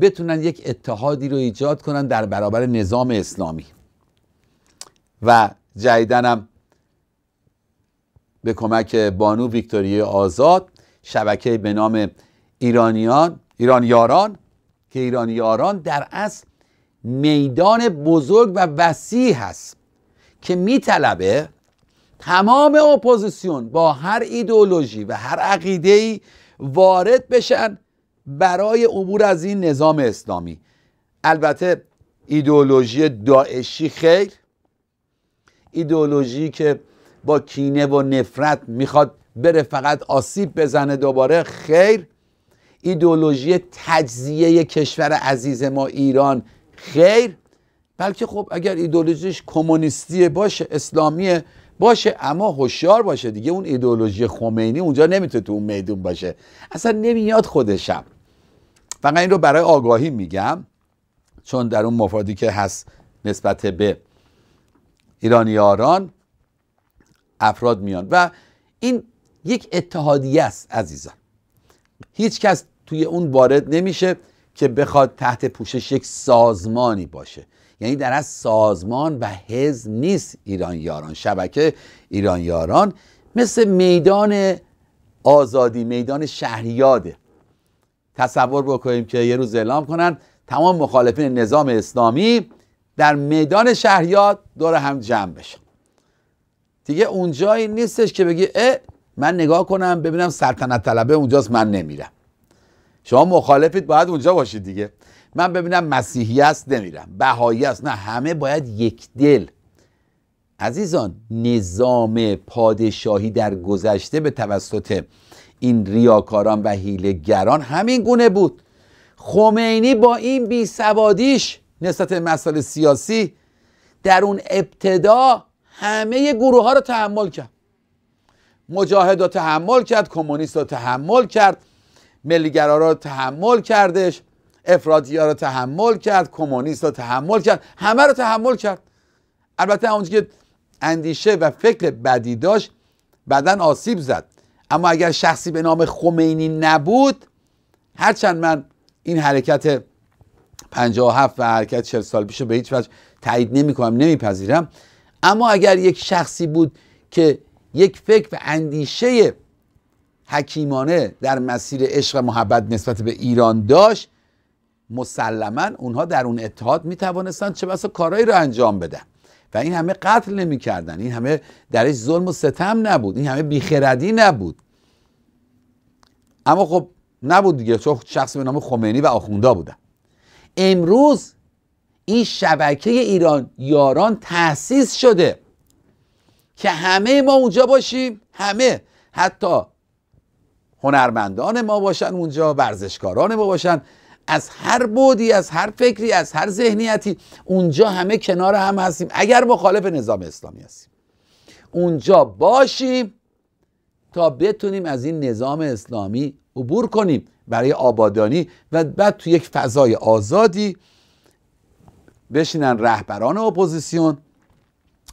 Speaker 3: بتونن یک اتحادی رو ایجاد کنن در برابر نظام اسلامی و جدیدنم به کمک بانو ویکتوریه آزاد شبکه به نام ایرانیان ایرانیاران که ایرانیاران در اصل میدان بزرگ و وسیع هست که میطلبه تمام اپوزیسیون با هر ایدئولوژی و هر عقیده وارد بشن برای عبور از این نظام اسلامی البته ایدئولوژی داعشی خیر ایدئولوژی که با کینه و نفرت میخواد بره فقط آسیب بزنه دوباره خیر ایدئولوژی تجزیه کشور عزیز ما ایران خیر بلکه خب اگر ایدئولوژیش کمونیستی باشه اسلامیه باشه اما هوشیار باشه دیگه اون ایدئولوژی خمینی اونجا نمیتونه تو اون میدون باشه اصلا نمیاد خودشم فقط این رو برای آگاهی میگم چون در اون مفادی که هست نسبت به ایرانیاران افراد میان و این یک اتحادیه است عزیزان هیچ کس توی اون وارد نمیشه که بخواد تحت پوشش یک سازمانی باشه یعنی در از سازمان و حزب نیست یاران شبکه یاران مثل میدان آزادی میدان شهریاده تصور بکنیم که یه روز اعلام کنن تمام مخالفین نظام اسلامی در میدان شهریاد دور هم جمع بشن دیگه اونجایی نیستش که بگی اه من نگاه کنم ببینم سلطنت طلبه اونجاست من نمیرم شما مخالفید باید اونجا باشید دیگه من ببینم مسیحی است نمیرم بهایی است نه همه باید یک دل عزیزان نظام پادشاهی در گذشته به توسط این ریاکاران و هیلگران همین گونه بود خمینی با این بیسوادیش نسبت به مسائل سیاسی در اون ابتدا همه گروه ها رو تحمل کرد مجاهد رو تحمل کرد کمونیست رو تحمل کرد ملیگرا رو تحمل کردش افرادی ها رو تحمل کرد کمونیست رو تحمل کرد همه رو تحمل کرد البته اونجا که اندیشه و فکر بدی داشت بدن آسیب زد اما اگر شخصی به نام خمینی نبود هرچند من این حرکت 57 و حرکت 40 سال پیش به هیچ وجه تایید نمی کنم نمیپذیرم اما اگر یک شخصی بود که یک فکر و اندیشه حکیمانه در مسیر عشق محبت نسبت به ایران داشت مسلما اونها در اون اتحاد می توانستند چه بسا کارهایی رو انجام بدن و این همه قتل نمیکردن این همه درش ظلم و ستم نبود این همه بیخردی نبود اما خب نبود دیگه چون شخص به نام خمینی و آخوندا بودن امروز این شبکه ایران یاران تأسیس شده که همه ما اونجا باشیم همه حتی هنرمندان ما باشن اونجا ورزشکاران ما باشن از هر بودی از هر فکری از هر ذهنیتی اونجا همه کنار هم هستیم اگر مخالف نظام اسلامی هستیم اونجا باشیم تا بتونیم از این نظام اسلامی عبور کنیم برای آبادانی و بعد تو یک فضای آزادی بشینن رهبران اپوزیسیون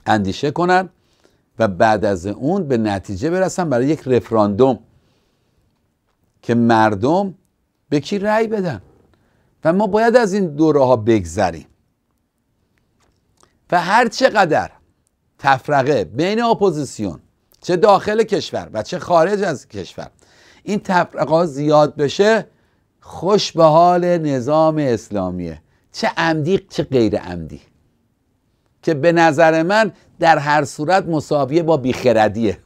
Speaker 3: اندیشه کنن و بعد از اون به نتیجه برسن برای یک رفراندوم که مردم به کی رأی بدن و ما باید از این دوره ها بگذریم و هر چقدر تفرقه بین اپوزیسیون چه داخل کشور و چه خارج از کشور این تفرقه زیاد بشه خوش به حال نظام اسلامیه چه عمدی چه غیر عمدی که به نظر من در هر صورت مساویه با بیخردیه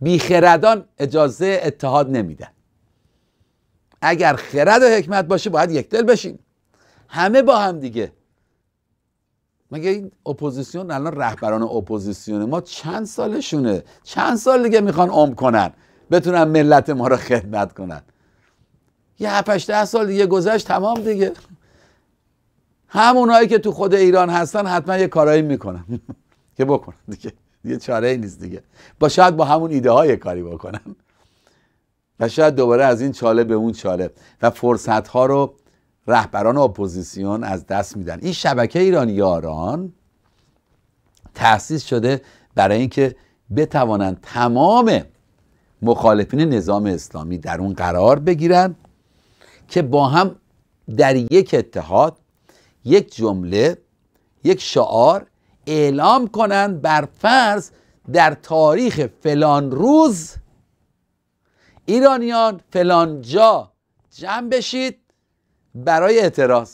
Speaker 3: بیخردان اجازه اتحاد نمیدن اگر خرد و حکمت باشه باید یک دل بشین همه با هم دیگه مگه این اپوزیسیون الان رهبران اپوزیسیون ما چند سالشونه چند سال دیگه میخوان عمر کنن بتونن ملت ما رو خدمت کنن یه ده سال دیگه گذشت تمام دیگه همونایی که تو خود ایران هستن حتما یه کارایی میکنن که بکنن دیگه یه چاره ای نیست دیگه با شاید با همون ایده های کاری بکنن و شاید دوباره از این چاله به اون چاله و فرصت ها رو رهبران اپوزیسیون از دست میدن این شبکه ایران یاران تأسیس شده برای اینکه بتوانند تمام مخالفین نظام اسلامی در اون قرار بگیرن که با هم در یک اتحاد یک جمله یک شعار اعلام کنند بر فرض در تاریخ فلان روز ایرانیان فلانجا جمع بشید برای اعتراض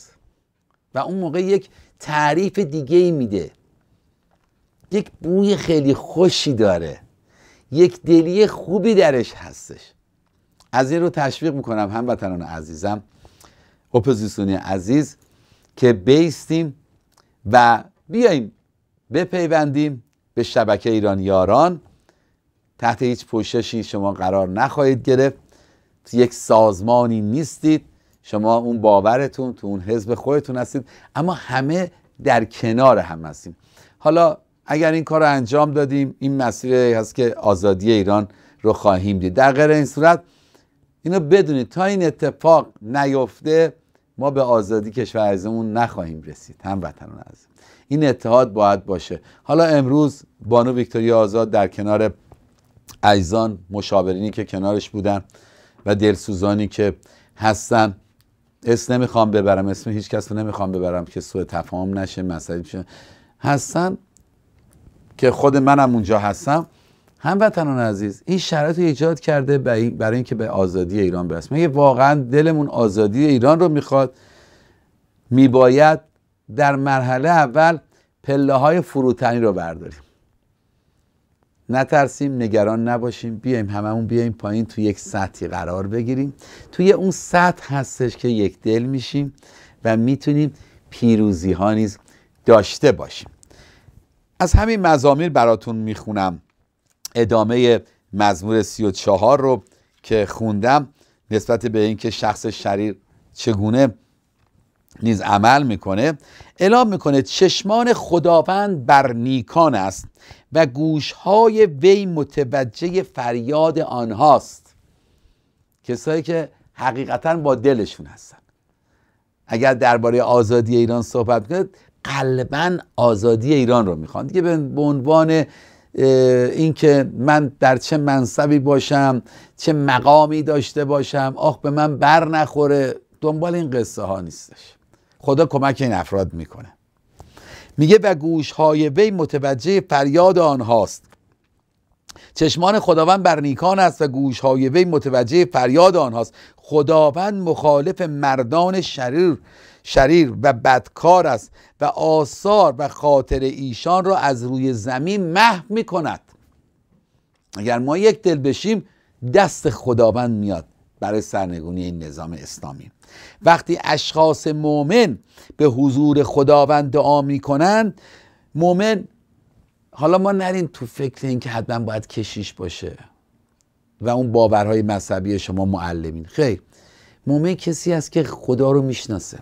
Speaker 3: و اون موقع یک تعریف دیگه ای میده یک بوی خیلی خوشی داره یک دلی خوبی درش هستش از این رو تشویق میکنم هموطنان عزیزم اپوزیسیونی عزیز که بیستیم و بیاییم بپیوندیم به شبکه ایرانیاران تحت هیچ پوششی شما قرار نخواهید گرفت یک سازمانی نیستید شما اون باورتون تو اون حزب خودتون هستید اما همه در کنار هم هستیم حالا اگر این کار رو انجام دادیم این مسیر هست که آزادی ایران رو خواهیم دید در غیر این صورت اینو بدونید تا این اتفاق نیفته ما به آزادی کشور عزیزمون نخواهیم رسید هموطنان عزیز این اتحاد باید باشه حالا امروز بانو ویکتوریا آزاد در کنار ایزان مشاورینی که کنارش بودن و دلسوزانی که هستن اسم نمیخوام ببرم اسم هیچ کس رو نمیخوام ببرم که سوء تفاهم نشه مسئله هستن که خود منم اونجا هستم هموطنان عزیز این شرایط رو ایجاد کرده برای اینکه به آزادی ایران برسیم یه واقعا دلمون آزادی ایران رو میخواد میباید در مرحله اول پله های فروتنی رو برداریم نترسیم نگران نباشیم بیایم هممون بیایم پایین تو یک سطحی قرار بگیریم توی اون سطح هستش که یک دل میشیم و میتونیم پیروزی ها نیز داشته باشیم از همین مزامیر براتون میخونم ادامه مزمور 34 رو که خوندم نسبت به اینکه شخص شریر چگونه نیز عمل میکنه اعلام میکنه چشمان خداوند بر نیکان است و گوشهای وی متوجه فریاد آنهاست کسایی که حقیقتا با دلشون هستن اگر درباره آزادی ایران صحبت کنید قلبا آزادی ایران رو میخوان دیگه به عنوان اینکه من در چه منصبی باشم چه مقامی داشته باشم آخ به من بر نخوره دنبال این قصه ها نیستش خدا کمک این افراد میکنه میگه و گوشهای وی متوجه فریاد آنهاست چشمان خداوند بر نیکان است و گوشهای وی متوجه فریاد آنهاست خداوند مخالف مردان شریر شریر و بدکار است و آثار و خاطر ایشان را از روی زمین محو میکند اگر ما یک دل بشیم دست خداوند میاد برای سرنگونی این نظام اسلامی وقتی اشخاص مؤمن به حضور خداوند دعا میکنن مؤمن حالا ما نرین تو فکر که حتما باید کشیش باشه و اون باورهای مذهبی شما معلمین خیر مؤمن کسی است که خدا رو میشناسه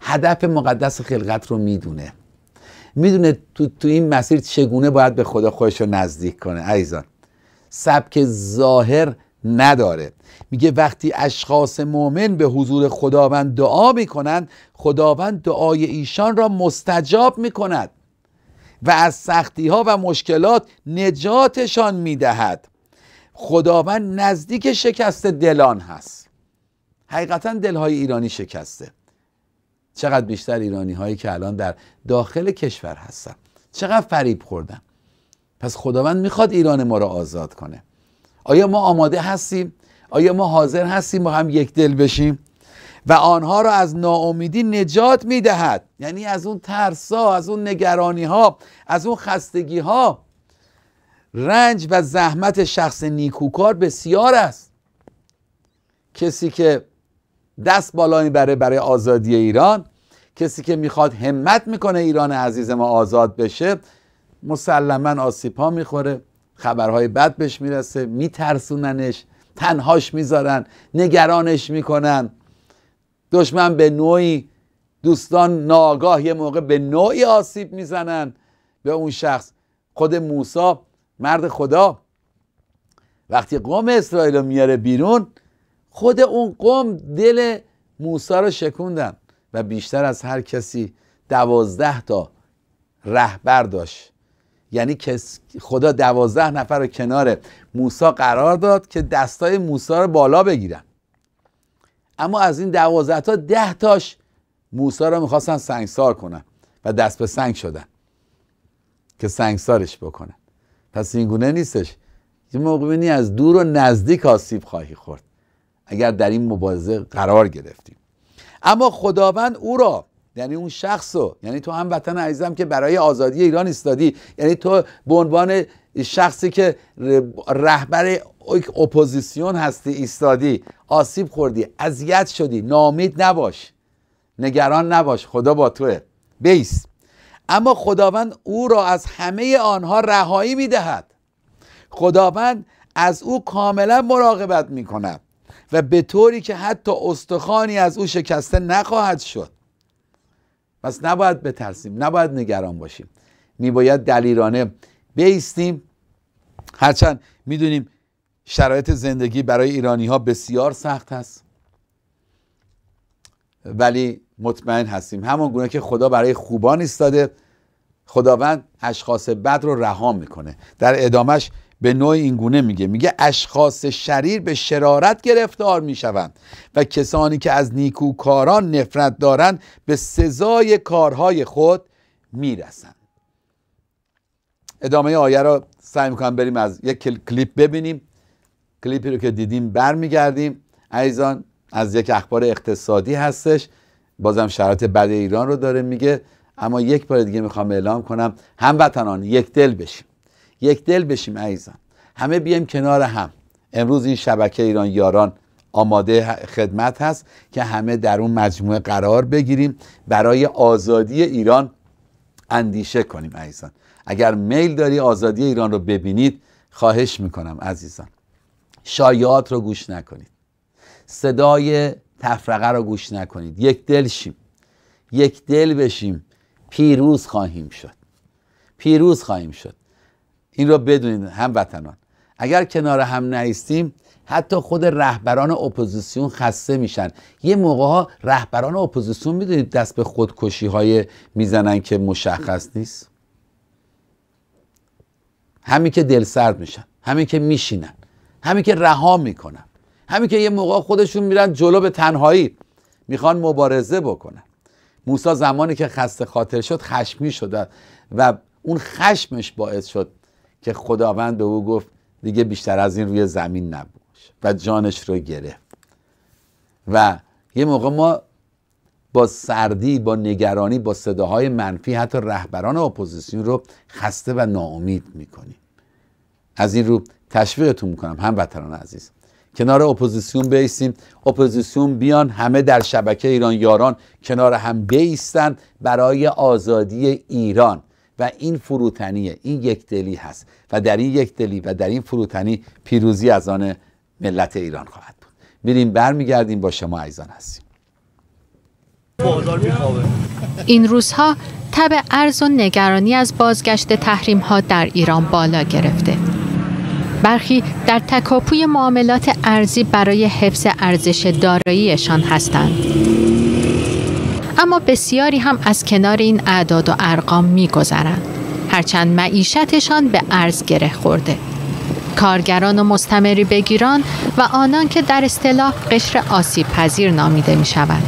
Speaker 3: هدف مقدس خلقت رو میدونه میدونه تو, تو این مسیر چگونه باید به خدا خودش رو نزدیک کنه عزیزان سبک ظاهر نداره میگه وقتی اشخاص مؤمن به حضور خداوند دعا میکنند خداوند دعای ایشان را مستجاب میکند و از سختی ها و مشکلات نجاتشان میدهد خداوند نزدیک شکست دلان هست حقیقتا دلهای ایرانی شکسته چقدر بیشتر ایرانی هایی که الان در داخل کشور هستن چقدر فریب خوردن پس خداوند میخواد ایران ما را آزاد کنه آیا ما آماده هستیم آیا ما حاضر هستیم با هم یک دل بشیم و آنها را از ناامیدی نجات میدهد یعنی از اون ترسا از اون نگرانی ها از اون خستگی ها رنج و زحمت شخص نیکوکار بسیار است کسی که دست بالا میبره برای آزادی ایران کسی که میخواد همت میکنه ایران عزیز ما آزاد بشه مسلما آسیب ها میخوره خبرهای بد بهش میرسه میترسوننش تنهاش میذارن نگرانش میکنن دشمن به نوعی دوستان ناگاه یه موقع به نوعی آسیب میزنن به اون شخص خود موسا مرد خدا وقتی قوم اسرائیل رو میاره بیرون خود اون قوم دل موسا رو شکوندن و بیشتر از هر کسی دوازده تا رهبر داشت یعنی خدا دوازده نفر رو کنار موسی قرار داد که دستای موسی رو بالا بگیرن اما از این دوازده تا ده تاش موسا رو میخواستن سنگسار کنن و دست به سنگ شدن که سنگسارش بکنن پس این گونه نیستش یه موقع از دور و نزدیک آسیب خواهی خورد اگر در این مبارزه قرار گرفتیم اما خداوند او را یعنی اون شخص رو یعنی تو هم وطن عزیزم که برای آزادی ایران ایستادی یعنی تو به عنوان شخصی که رهبر اپوزیسیون هستی ایستادی آسیب خوردی اذیت شدی نامید نباش نگران نباش خدا با توه بیس. اما خداوند او را از همه آنها رهایی میدهد خداوند از او کاملا مراقبت میکند و به طوری که حتی استخوانی از او شکسته نخواهد شد پس نباید بترسیم نباید نگران باشیم میباید دلیرانه بیستیم هرچند میدونیم شرایط زندگی برای ایرانی ها بسیار سخت هست ولی مطمئن هستیم همون گونه که خدا برای خوبان ایستاده خداوند اشخاص بد رو رها میکنه در ادامش به نوع این گونه میگه میگه اشخاص شریر به شرارت گرفتار میشوند و کسانی که از نیکوکاران نفرت دارند به سزای کارهای خود میرسند ادامه آیه را سعی میکنم بریم از یک کلیپ ببینیم کلیپی رو که دیدیم برمیگردیم عزیزان از یک اخبار اقتصادی هستش بازم شرایط بد ایران رو داره میگه اما یک بار دیگه میخوام اعلام کنم هموطنان یک دل بشیم یک دل بشیم عزیزان همه بیایم کنار هم امروز این شبکه ایران یاران آماده خدمت هست که همه در اون مجموعه قرار بگیریم برای آزادی ایران اندیشه کنیم عزیزان اگر میل داری آزادی ایران رو ببینید خواهش میکنم عزیزان شایعات رو گوش نکنید صدای تفرقه رو گوش نکنید یک دل شیم یک دل بشیم پیروز خواهیم شد پیروز خواهیم شد این را بدونید هموطنان اگر کنار هم نیستیم حتی خود رهبران اپوزیسیون خسته میشن یه موقع ها رهبران اپوزیسیون میدونید دست به خودکشی های میزنن که مشخص نیست همین که دل سرد میشن همین که میشینن همین که رها میکنن همین که یه موقع خودشون میرن جلو به تنهایی میخوان مبارزه بکنن موسا زمانی که خسته خاطر شد خشمی شد و اون خشمش باعث شد که خداوند به او گفت دیگه بیشتر از این روی زمین نباش و جانش رو گرفت و یه موقع ما با سردی با نگرانی با صداهای منفی حتی رهبران اپوزیسیون رو خسته و ناامید میکنیم از این رو تشویقتون میکنم هم وطنان عزیز کنار اپوزیسیون بیستیم اپوزیسیون بیان همه در شبکه ایران یاران کنار هم بیستن برای آزادی ایران و این فروتنیه این یک دلی هست و در این یک دلی و در این فروتنی پیروزی از آن ملت ایران خواهد بود میریم برمیگردیم با شما ایزان هستیم
Speaker 1: این روزها تب ارز و نگرانی از بازگشت تحریم ها در ایران بالا گرفته برخی در تکاپوی معاملات ارزی برای حفظ ارزش داراییشان هستند اما بسیاری هم از کنار این اعداد و ارقام میگذرند هرچند معیشتشان به ارز گره خورده کارگران و مستمری بگیران و آنان که در اصطلاح قشر آسیب پذیر نامیده می شود.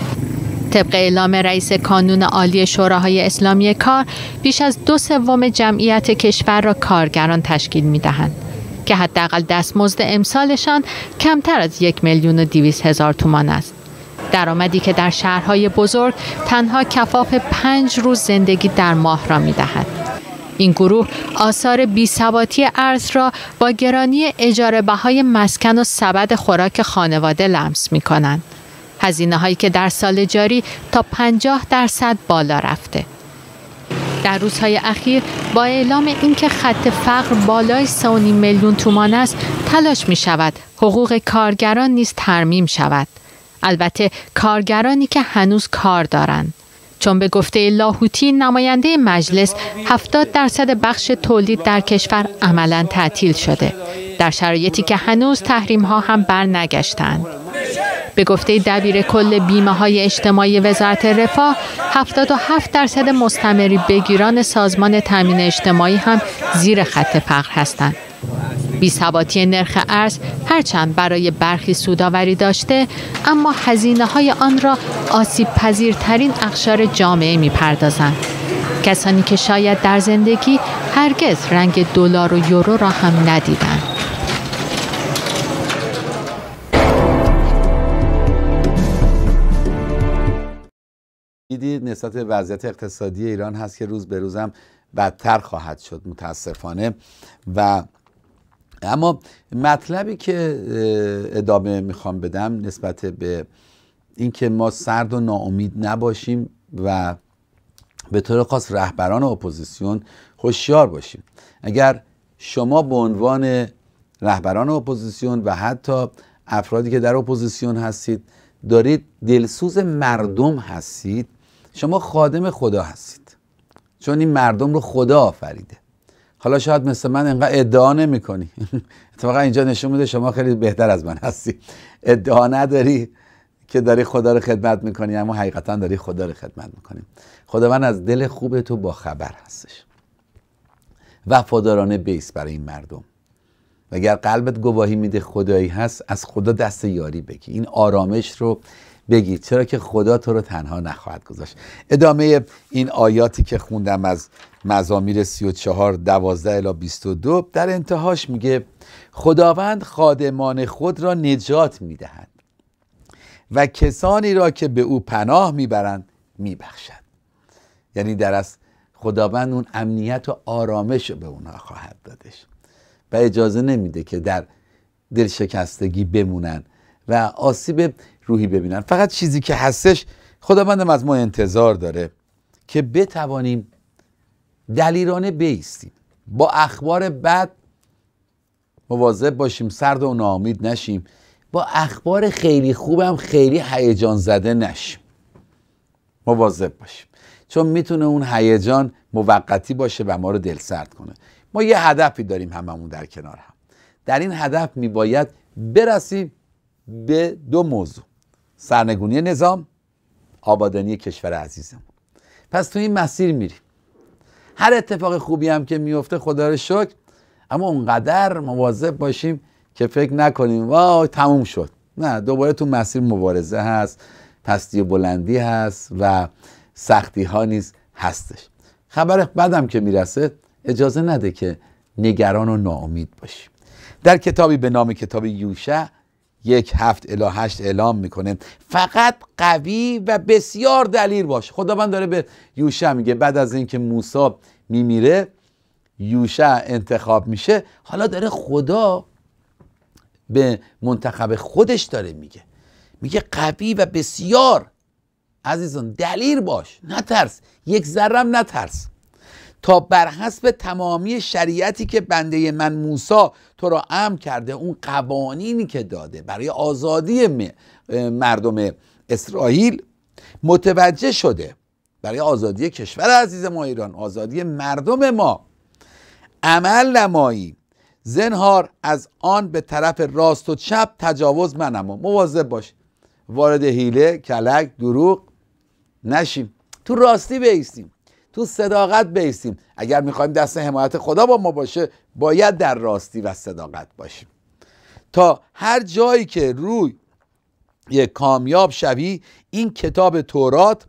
Speaker 1: طبق اعلام رئیس کانون عالی شوراهای اسلامی کار بیش از دو سوم جمعیت کشور را کارگران تشکیل می دهند که حداقل دستمزد امسالشان کمتر از یک میلیون و دیویس هزار تومان است درآمدی که در شهرهای بزرگ تنها کفاف پنج روز زندگی در ماه را می دهد. این گروه آثار ثباتی ارز را با گرانی اجاره بهای مسکن و سبد خوراک خانواده لمس می کنند. هزینه هایی که در سال جاری تا 50 درصد بالا رفته. در روزهای اخیر با اعلام اینکه خط فقر بالای 3.5 میلیون تومان است تلاش می شود حقوق کارگران نیز ترمیم شود البته کارگرانی که هنوز کار دارند. چون به گفته لاهوتی نماینده مجلس 70 درصد بخش تولید در کشور عملا تعطیل شده در شرایطی که هنوز تحریم ها هم بر نگشتند به گفته دبیر کل بیمه های اجتماعی وزارت رفاه 77 درصد مستمری بگیران سازمان تامین اجتماعی هم زیر خط فقر هستند بیثباتی نرخ ارز هرچند برای برخی سوداوری داشته اما هزینه های آن را آسیب پذیرترین اقشار جامعه می پردازند. کسانی که شاید در زندگی هرگز رنگ دلار و یورو را هم ندیدند.
Speaker 3: این نسبت وضعیت اقتصادی ایران هست که روز به روزم بدتر خواهد شد متاسفانه و اما مطلبی که ادامه میخوام بدم نسبت به اینکه ما سرد و ناامید نباشیم و به طور خاص رهبران اپوزیسیون هوشیار باشیم اگر شما به عنوان رهبران اپوزیسیون و حتی افرادی که در اپوزیسیون هستید دارید دلسوز مردم هستید شما خادم خدا هستید چون این مردم رو خدا آفریده حالا شاید مثل من اینقدر ادعا نمی کنی اتفاقا اینجا نشون میده شما خیلی بهتر از من هستی ادعا نداری که داری خدا رو خدمت میکنی اما حقیقتا داری خدا رو خدمت میکنی خداوند از دل خوب تو با خبر هستش وفادارانه بیس برای این مردم و اگر قلبت گواهی میده خدایی هست از خدا دست یاری بگی این آرامش رو بگید چرا که خدا تو رو تنها نخواهد گذاشت ادامه این آیاتی که خوندم از مزامیر 34 12 الی 22 در انتهاش میگه خداوند خادمان خود را نجات میدهند و کسانی را که به او پناه میبرند میبخشد یعنی در از خداوند اون امنیت و آرامش رو به اونا خواهد دادش و اجازه نمیده که در دلشکستگی بمونن و آسیب روحی ببینن فقط چیزی که هستش خداوندم از ما انتظار داره که بتوانیم دلیرانه بیستیم با اخبار بد مواظب باشیم سرد و ناامید نشیم با اخبار خیلی خوبم خیلی هیجان زده نشیم مواظب باشیم چون میتونه اون هیجان موقتی باشه و ما رو دل سرد کنه ما یه هدفی داریم هممون در کنار هم در این هدف میباید برسیم به دو موضوع سرنگونی نظام آبادانی کشور عزیزم پس تو این مسیر میریم هر اتفاق خوبی هم که میفته خدا رو شکر اما اونقدر مواظب باشیم که فکر نکنیم وای تموم شد نه دوباره تو مسیر مبارزه هست پستی و بلندی هست و سختی ها نیز هستش خبر بدم که میرسه اجازه نده که نگران و ناامید باشیم در کتابی به نام کتاب یوشع یک هفت الا هشت اعلام میکنه فقط قوی و بسیار دلیل باش خداوند داره به یوشع میگه بعد از اینکه موسی میمیره یوشع انتخاب میشه حالا داره خدا به منتخب خودش داره میگه میگه قوی و بسیار عزیزان دلیر باش نترس یک ذرم نترس تا بر حسب تمامی شریعتی که بنده من موسا تو را امر کرده اون قوانینی که داده برای آزادی مردم اسرائیل متوجه شده برای آزادی کشور عزیز ما ایران آزادی مردم ما عمل نمایی زنهار از آن به طرف راست و چپ تجاوز منما مواظب باش وارد هیله کلک دروغ نشیم تو راستی بیستیم تو صداقت بیستیم اگر میخوایم دست حمایت خدا با ما باشه باید در راستی و صداقت باشیم تا هر جایی که روی یه کامیاب شوی این کتاب تورات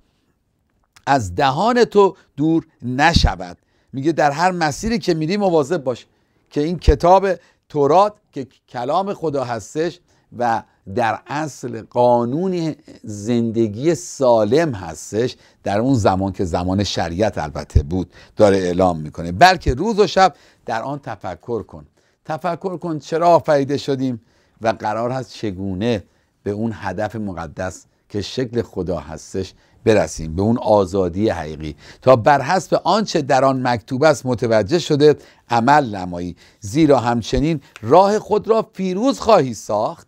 Speaker 3: از دهان تو دور نشود میگه در هر مسیری که میری مواظب باش که این کتاب تورات که کلام خدا هستش و در اصل قانون زندگی سالم هستش در اون زمان که زمان شریعت البته بود داره اعلام میکنه بلکه روز و شب در آن تفکر کن تفکر کن چرا آفریده شدیم و قرار هست چگونه به اون هدف مقدس که شکل خدا هستش برسیم به اون آزادی حقیقی تا بر حسب آنچه در آن مکتوب است متوجه شده عمل نمایی زیرا همچنین راه خود را فیروز خواهی ساخت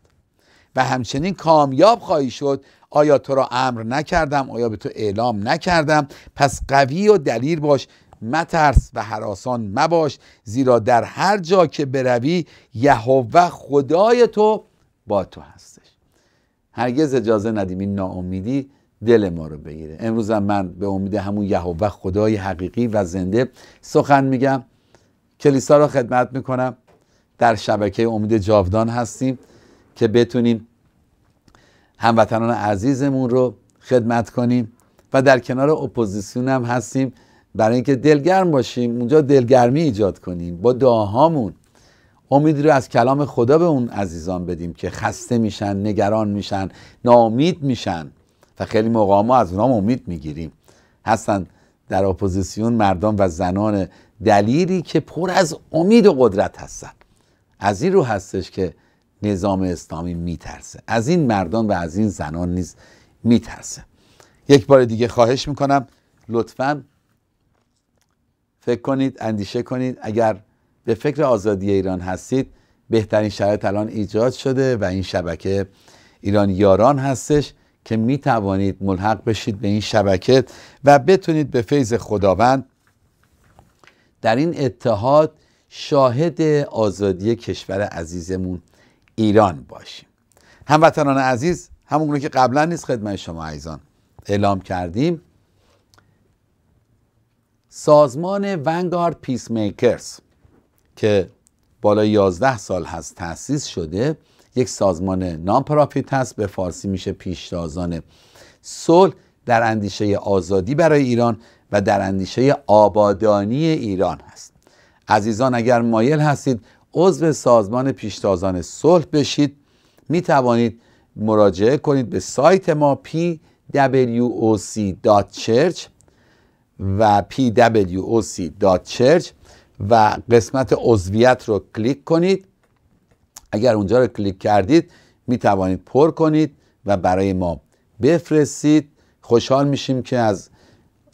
Speaker 3: و همچنین کامیاب خواهی شد آیا تو را امر نکردم آیا به تو اعلام نکردم پس قوی و دلیر باش مترس و حراسان مباش زیرا در هر جا که بروی یهوه خدای تو با تو هستش هرگز اجازه ندیم این ناامیدی دل ما رو بگیره امروز من به امید همون یهوه خدای حقیقی و زنده سخن میگم کلیسا رو خدمت میکنم در شبکه امید جاودان هستیم که بتونیم هموطنان عزیزمون رو خدمت کنیم و در کنار اپوزیسیون هم هستیم برای اینکه دلگرم باشیم اونجا دلگرمی ایجاد کنیم با دعاهامون امید رو از کلام خدا به اون عزیزان بدیم که خسته میشن نگران میشن ناامید میشن و خیلی موقع ما از اونام امید میگیریم هستن در اپوزیسیون مردان و زنان دلیری که پر از امید و قدرت هستن از این رو هستش که نظام اسلامی میترسه از این مردان و از این زنان نیز میترسه یک بار دیگه خواهش میکنم لطفا فکر کنید اندیشه کنید اگر به فکر آزادی ایران هستید بهترین شرایط الان ایجاد شده و این شبکه ایران یاران هستش که می توانید ملحق بشید به این شبکه و بتونید به فیض خداوند در این اتحاد شاهد آزادی کشور عزیزمون ایران باشیم هموطنان عزیز همونگونه که قبلا نیست خدمت شما عزیزان اعلام کردیم سازمان ونگارد پیس میکرز که بالای 11 سال هست تأسیس شده یک سازمان نام هست به فارسی میشه پیشتازان صلح در اندیشه آزادی برای ایران و در اندیشه آبادانی ایران هست عزیزان اگر مایل هستید عضو سازمان پیشتازان صلح بشید می توانید مراجعه کنید به سایت ما pwoc.church و pwoc.church و قسمت عضویت رو کلیک کنید اگر اونجا رو کلیک کردید می توانید پر کنید و برای ما بفرستید خوشحال میشیم که از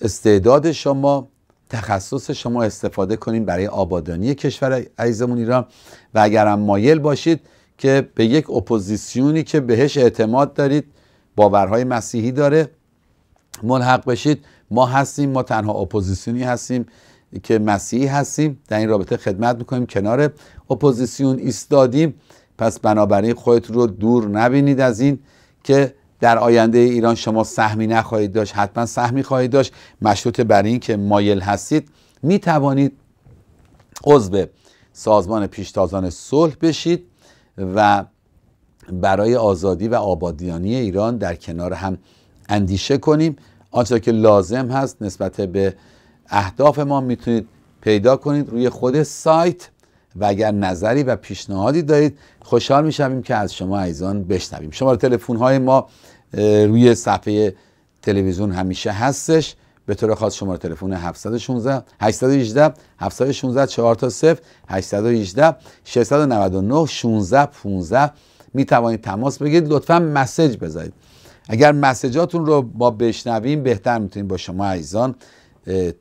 Speaker 3: استعداد شما تخصص شما استفاده کنیم برای آبادانی کشور عزیزمون ایران و اگر هم مایل باشید که به یک اپوزیسیونی که بهش اعتماد دارید باورهای مسیحی داره ملحق بشید ما هستیم ما تنها اپوزیسیونی هستیم که مسیحی هستیم در این رابطه خدمت میکنیم کنار اپوزیسیون ایستادیم پس بنابراین خودت رو دور نبینید از این که در آینده ایران شما سهمی نخواهید داشت حتما سهمی خواهید داشت مشروط بر این که مایل هستید می توانید عضو سازمان پیشتازان صلح بشید و برای آزادی و آبادیانی ایران در کنار هم اندیشه کنیم آنچه که لازم هست نسبت به اهداف ما میتونید پیدا کنید روی خود سایت و اگر نظری و پیشنهادی دارید خوشحال میشویم که از شما ایزان بشنویم شماره تلفن های ما روی صفحه تلویزیون همیشه هستش به طور خاص شماره تلفن 716 818 716 4 تا 0 818 699 16 15 می توانید تماس بگیرید لطفا مسج بذارید اگر مسجاتون رو با بشنویم بهتر میتونیم با شما عزیزان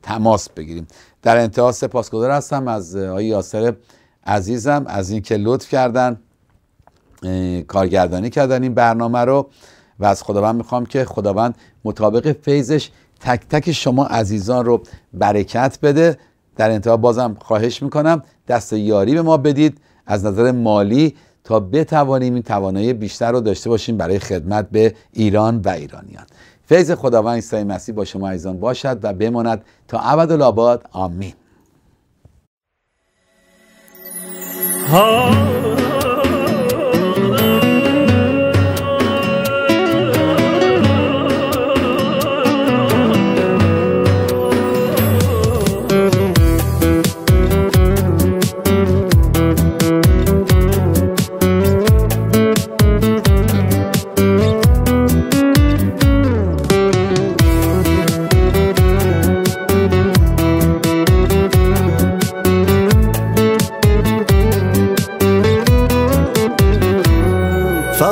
Speaker 3: تماس بگیریم در انتها سپاسگزار هستم از آقای یاسر عزیزم از اینکه لطف کردن کارگردانی کردن این برنامه رو و از خداوند میخوام که خداوند مطابق فیضش تک تک شما عزیزان رو برکت بده در انتها بازم خواهش میکنم دست یاری به ما بدید از نظر مالی تا بتوانیم این توانایی بیشتر رو داشته باشیم برای خدمت به ایران و ایرانیان فیض خداوند عیسی مسیح با شما عزیزان باشد و بماند تا ابد آمین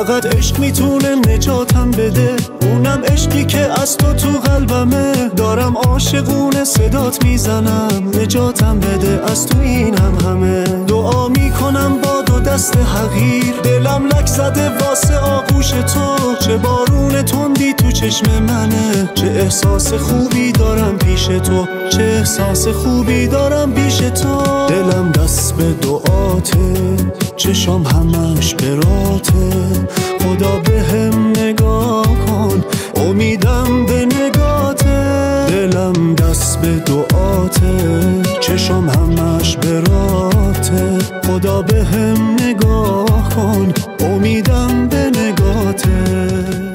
Speaker 2: فقط عشق میتونه نجاتم بده اونم عشقی که از تو تو قلبمه دارم عاشقونه صدات میزنم نجاتم بده از تو اینم همه دعا میکنم با دست حقیر دلم لک زده واسه آغوش تو چه بارون تندی تو چشم منه چه احساس خوبی دارم پیش تو چه احساس خوبی دارم پیش تو دلم دست به دعاته چشم همش براته خدا به هم نگاه کن امیدم به دعاته چشم همش براته خدا به هم نگاه کن امیدم به نگاته